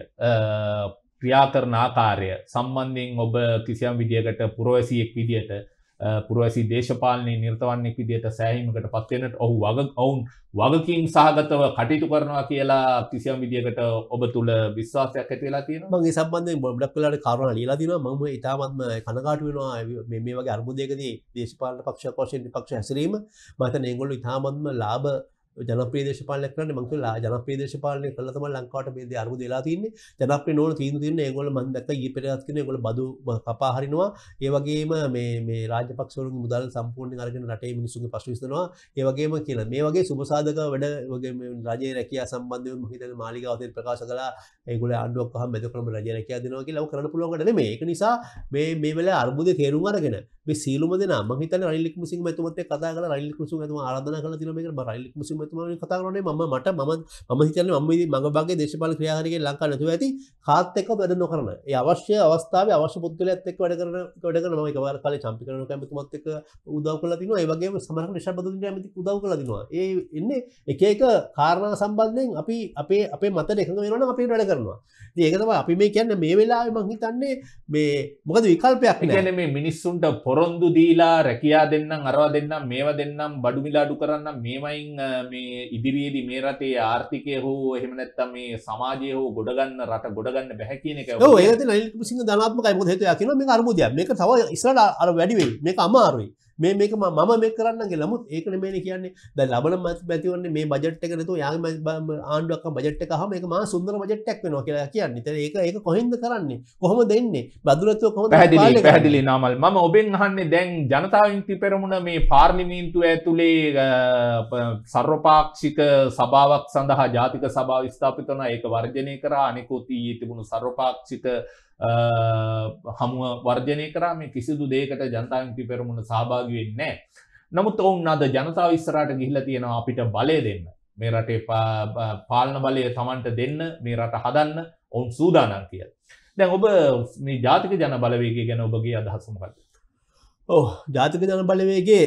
ක්‍රියා කරන ආකාරය සම්බන්ධයෙන් ඔබ කිසියම් විදිකට පුරවැසියෙක් විදියට පුරවැසි දේශපාලනය නිර්තවන්නෙක් විදිහට සෑහීමකට පත්වෙනට ඔහු වග ඔවුන් වගකින් සහගතව කටයුතු කරනවා කියලා කිසියම් විදිකට ඔබ තුළ විශ්වාසයක් ඇතිලා තියෙන මගේ සම්බන්ධය බොඩක් කලට කරුණ ලීලා දින මම ඉතාමත්ම කනකාට වෙනවා මේ වගේ අර්බුදයකදී දේශපාලන පක්ෂ කෝෂෙන් පක්ෂ හැසිරීම මත නගොල්ු ඉතාමත්ම ලාබ ජනප්‍රේ දේශපාලන කරන්න මංකල ජනප්‍රේ දේශපාලනය කළ තම ලංකාට මේ අරු දෙලා තින්නේ ජනප්‍රේ නොන තීන් තින්න ඒගොල මන්දක් ඒ පෙරත්කන ගොල බදු කපාහරිනවා ඒවගේම මේ රාජපක්ෂවරු මුදල් සම්පූර්ණ අරගෙන රටේ මිනිසුන් පශවිස්තනවා ඒවගේම කියලා මේ වගේ සුපසාධක වැඩ වගේ රජය රැකයා සම්බන්ධය මහිත මාලිකාවතය ප්‍රකාශ කලා ඒගොල අන්ඩුවක්හ මැදකරම රජ රැකයා දෙනවා කියලා කරන පුළුවන්ගට මේ ඒක නිසා මේ මේ වෙලා අර්බුදය තේරුම් අරගෙන මේ සීලුම දෙෙන මහිත රල්ලික් මුසින් මතුමතේ කතා කලා රල්ලික් මුසු ඇතුම ආරධන කලා තිනම රල්ලික් මුසි තුමන කතාරනේ ම මට ම ම හිතන ම මඟ බගේ දේශපාල ක්‍රියාරගේ ලංකා නැතු ඇති කාත් එක්ක වැඩ නොකරන අවශ්‍ය අවස්ථාව අවශ්‍ය පුද්ගල ඇත්තෙක් වැඩ කරන වැඩ කරන එකවර කාල චම්පි කරන කැමතුමත්තක උදව කල තින ඒවගේ සමර නිශබද ඇමති උදව කල දිනවා ඒ එන්න එක එක කාරණ සම්බන්ධයෙන් අපි අපේ අපේ මත එකක වෙනන අපි වැඩ කරනවා ඒකතම අපි මේ කියන්න මේ වෙලා මහිතන්නේ මේ මොකද විකල්පයක් ගැන මේ මිනිස්සුන්ට පොරොන්දු දීලා රැකයා දෙන්නම් අරවා දෙන්නම් මේවා දෙන්නම් බඩුමිලාඩු කරන්න මේමයින් මේ ඉදිරියේදී මේ රටේ ආර්ථිකය හෝ එහෙම නැත්තම් මේ සමාජය හෝ ගොඩගන්න රට ගොඩගන්න බැහැ කියන එක. ඔව් ඒක නලින් සිංහ ධනාත්මකයි මොකද හේතුව යකිනවා මේක අරුමුදයක්. මේක තව ඉස්සරහට අර වැඩි වෙයි. මේක අමාරුයි. මේ මේක මම මේ කරන්න ගෙලමුත් ඒකන මේ කියන්නේ ද ලබන මැතිවන්නේ මේ බජට් එකනතු යා ආණ්ඩුවක් බජට් එක හම එක මා සුන්දර බජට්ටක් වෙනවා කියලා කියන්න ත ඒක ඒක කොහෙන්ද කරන්නේ කොහොම දෙන්නේ බදුරත්ව කොම පැදිලි පැදිලි නමල් ම ඔබෙන් හන්නේ දැන් ජනතාවන්ති පෙරමුණ මේ පාර්ලිමීන්තු ඇතුළේ සර්වපාක්ෂික සභාවක් සඳහා ජාතික සභාව ස්ථාපිතන ඒක වර්ජනය කර අනෙකෝතිී තිබුණු සර්වපාක්ෂික හමුව වර්ජනය කරා මේ කිසිදු දේකට ජනතාවන්ති පෙරමුණ සභාගවෙන්න නෑ. නමුත් ඔවුන් අද ජනතාව විස්සරට ගිහිල තියෙනවා අපිට බලය දෙන්න. මේ රටේ පාලන බලය තමන්ට දෙන්න මේ රට හදන්න ඔවුන් සූදානන් කිය. දැන් ඔබ මේ ජාතික ජන බලවේගේ ගැන ඔබගේ අදහසුමකට. ඕ ජාතික ජන බලවේගේ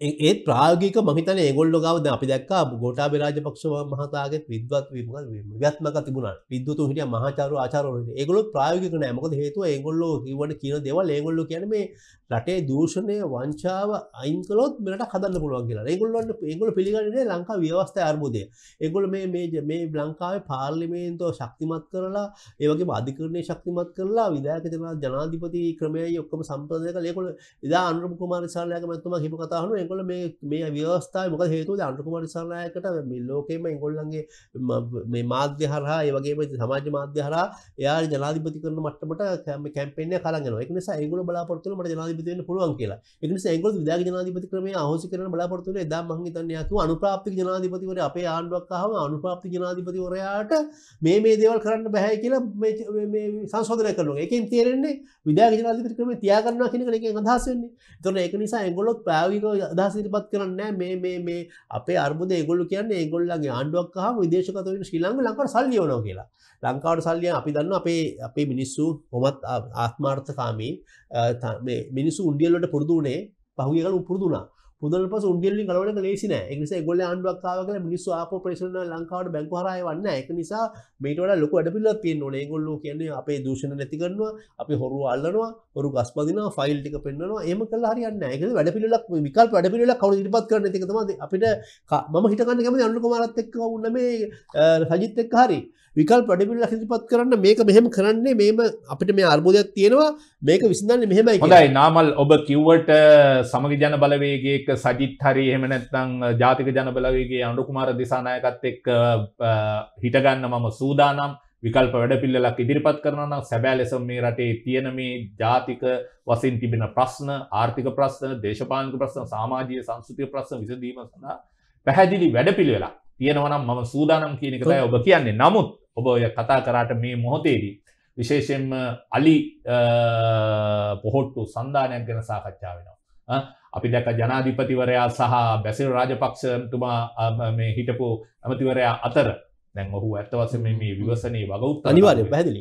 ඒ ප්‍රාගික මහිතන ගොල්ල ගවද අපි දක් ගොටා රාජ පක්ෂ මහතාගේ විදවත් වීම ්‍යත්මක තිබුණ විදතු හිට මහචාර ආචාරල ඒගොල ප්‍රායගික නෑමක හේතුව ඒගොල්ල කිවට කියන දෙවල් ඒගොල්ල කියනම රටේ දූෂණය වංචාව අයින්කලොත් මෙට හදන්න පුළුවන් කියලා ඒගොල්ලන්න ඒගොල පිළිගන්නේ ලංකා ව්‍යවස්ථය අර්බුදය ඒගොල මේ මේ මේ බ්ලංකාවේ පාර්ලිමේන්තෝ ශක්තිමත් කරලා ඒවගේ අධිකරණය ශක්තිමත් කරලා විදාකතම ජනාධිපති ක්‍රමය යොක්කම සම්ප්‍රදයක ලෙකොල එදා අනුරපු කුමාරසාලයක මත්තුම හිපක කතාහන එකොල මේ ව්‍යවස්ථාව මොක හේතු අන්ුකුම නිසානායකට ලෝකෙම එගොල්ලන්ගේ මාධ්‍ය හරහා ඒවගේම සමාජ මාධ්‍ය හර යා ජනාධිපති කරන මටමට කැම කැපෙන් කරන්න එක සයිගල බලාපොත්තුන මට ජනාධපතින පුළුවන් කියලා එක සයිගල විදා ජනාධපති කරම හෝසි කරන බලාපොත්තුන දා මහිතන්නයතු අනුප්‍රාප්ති ජනාධපතිවර අපේ ආණ්ඩුවක්කාහම අනුප්‍රාප්ති ජනාධපතිවරයාට මේ මේ දේවල් කරන්න බැහැ කියලා සංශෝධනය කරන එකින් තේරෙන්නේ විදා ජනාධපති කරම තියාගන්නවා කෙනෙ එක අදහසන්නේ තොන එක නිසා ඇගොලොත් පාව ප්‍රායෝගික දහසිරිපත් කරන්න මේ මේ මේ අපේ අර්බුද ඒගොල්ලු කියන්න ඒගොල්ලගේ ආණ්ඩුවක් හා විදේශකතවෙන ශ්‍රී ලංඟ ලංකට සල්ලියෝන කියලා ලංකාවට සල්ලිය අපි දන්න අපේ අපේ මිනිස්සු හොමත් ආත්මාර්ථකාමී මිනිස්සු උන්ඩියල්ලට පුරදුනේ පහුගකල උපුරදුනා පුදරට පස උන්ගෙල්ලි කලවට ලේසින එකනිස ගොල අන්ුවක්කාව කල මිනිස්සු ආපෝපේෂන ලංකාවට බැංකහරය වන්න එක නිසා මේටවට ලොක අඩපිල්ල තියෙන ඕන ගොල්ලු කියන්නේ අපේ දූෂණ නැති කරනවා අපි හොරු අල්ලනවා හොරු ගස්පදින ෆයිල්ටික පෙන්න්නවා එම කල හරින්න එක වැඩපිලක් විකල් වැඩපිල කවු ඉරිපත් කරන එකතමද අපිට මම හිටකන්න කැම අන්ු මාරත් එක්ක උන්න මේ රජිත් එක් හරි විකල් පඩිපිල්ල හිතිපත් කරන්න මේක මෙහෙම කරන්නේ මෙම අපිට මේ අර්බෝධයක් තියෙනවා මේක විසිදන්න මෙහෙමයි හොඳයි නාමල් ඔබ කිව්වට සමග ජන බලවේගේක සජිත් හරි එහමනැත්තං ජාතික ජන බලවේගේ අනුකුමාර දිසානායකත් එක් හිටගන්න මම සූදානම් විකල්ප වැඩපිල්ලක් ඉදිරිපත් කරනන සැබෑ ලෙස මේ රටේ තියෙන මේ ජාතික වසින් තිබෙන ප්‍රශ්න ආර්ථික ප්‍රශ්න දේශපාලක ප්‍රශ්න සාමාජය සංස්කෘතිය ප්‍රශ්න විසඳීම සඳහා පැහැදිලි වැඩපිළිවෙලා තියෙනවනම් මම සූදානම් කියන එකතයි ඔබ කියන්නේ නමුත් ඔබ ඔය කතා කරාට මේ මොහොතේදී විශේෂයෙන්ම අලි පොහොට්ටු සන්ධානයක් ගැන සාකච්ඡා වෙනවා. අපි දැක ජනාධිපතිවරයා සහ බැසිල් රාජපක්ෂතුමා මේ හිටපු ඇමතිවරයා අතර දැන් ඔහු ඇත්තවසම මේ විවසනය වගුත් අනිවාර්ය පැදිලි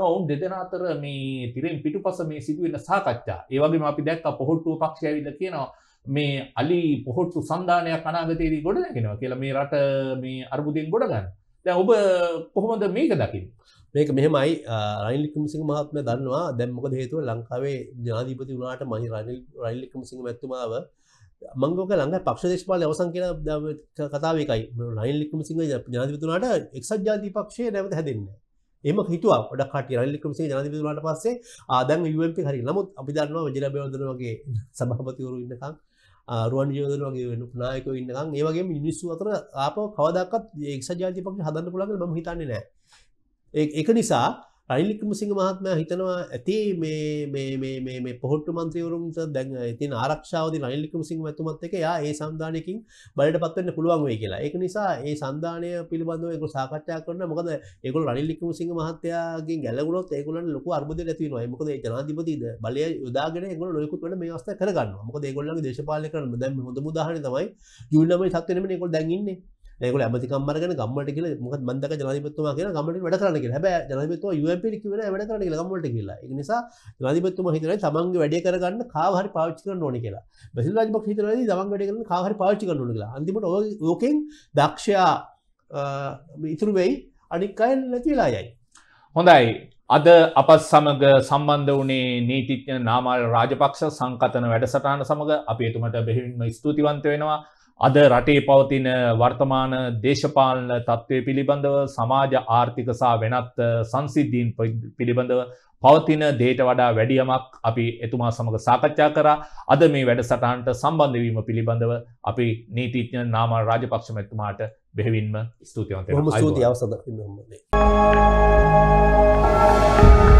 ඔවුන් දෙදෙන අතර මේ තිරෙන් පිටු පස මේ සිදුවෙන සාකච්ඡා ඒවගේ අපි දැක්ක පොහොට්ටුව පක්ෂයවිද කියනවා මේ අලි පොහොට්ටු සන්ධානයක් අනාගතයේදී ගොඩ නැගෙනවා කියලා මේ රට මේ අර්බුදයෙන් ගොඩගන්න දැ ඔබ කොහොමද මේක දකිින් මේක මෙහෙමයි රයිල්ලිකමසිං මහත්ම දන්නවා දැම්මක හේතුව ලංකාවේ ජනාධීපති වුණට මහි රයිල්ලිකමසිංහ මැත්තුමාව මංගෝක ළඟ පක්ෂ දේශපාල අවසන් කියල කතාවකයි රයිල්ලිකම සිංහ ජාතිපතුනාට එක්සත් ජාති පක්ෂය නැවත හැදන්න එම හිතුව ොඩ කට රල්ලිකමසේ ජනතිපතුනාට පස්සේ ආදන් යුවපි හරි නමුත් අපි දන්නවා ජනබවදනගේ [LAUGHS] සභහපතිවරු ඉන්නකම් ආරුවන් ජයදල වගේ වෙන නායක ඉන්නකම් ඒ වගේ මිනිස්සු අතර ආපව කවදක්වත් එක්ෂ ජාතිපක්ෂ හදන්න පුළුවන් මම හිතන්නේ නෑ ඒක නිසා රයිලික් මුසිංහ මහත්මයා හිතනවා ඇති මේ මේ මේ මේ මේ පොහොට්ටු മന്ത്രിවරුන්ට දැන් ඉතින් ආරක්ෂාව දින රයිලික් මුසිංහ මහත්මත් එක්ක යා ඒ සම්දානයකින් බලයටපත් වෙන්න පුළුවන් වෙයි කියලා. ඒක නිසා ඒ සම්දානය පිළිබඳව ඒගොල්ලෝ සාකච්ඡා කරනවා. මොකද ඒගොල්ලෝ රයිලික් මුසිංහ මහත්තයාගෙන් ගැලවුණොත් ඒගොල්ලන්ට ලොකු අර්බුදයක් ඇති වෙනවා. මොකද ඒ ජනාධිපතිද බලය යොදාගෙන ඒගොල්ලෝ නොයෙකුත් වෙන මේ අවස්ථාව කරගන්නවා. මොකද ඒගොල්ලන්ගේ දේශපාලනය කරන දැන් හොඳම උදාහරණය තමයි ජූලි 9 7 වෙනිදාම ඒගොල්ලෝ දැන් ඉන්නේ. ඒක ඇමතිකම් අරගෙන ගම්මට කියල මොකද මන්දක ජනතිපත්තුමා කියන ගමට වැඩ කරන්න කියලා හැබැයි ජනතිපත්තුමා UMP කියන වැඩ කරන්න කියලා ගම්මට කියලා. ඒ නිසා ජනාධිපතිතුමා හිතනවා තමන්ගේ වැඩේ කරගන්න කාව හරි පාවිච්චි කරන්න ඕනේ කියලා. බසිල් රාජපක්ෂ හිතනවා තමන් වැඩේ කරන්න කාව හරි පාවිච්චි කරන්න ඕනේ කියලා. අන්තිමට ඕකෙන් දක්ෂයා ඉතුරු වෙයි අනික් අය නැති වෙලා යයි. හොඳයි අද අපත් සමඟ සම්බන්ධ වනේ නීතිත්‍යන නාමල් රාජපක්ෂ සංකතන වැඩසටාන සමඟ අපේතුමට බෙහිවින්ම ස්තුතිවන්ත වෙනවා අද රටේ පවතින වර්තමාන දේශපාලන තත්ත්වය පිළිබඳව සමාජ ආර්ථික සහ වෙනත් සංසිද්ධීන් පිළිබඳව පවතින දේට වඩා වැඩියමක් අපි එතුමා සමඟ සාකච්ඡා කරා අද මේ වැඩසටහන්ට සම්බන්ධවීම පිළිබඳව අපි නීතිඥ නාම රාජපක්ෂමැතුමාට බෙහෙවින්ම ස්තුතිවන්ත ම සූති අවසද. Thank you.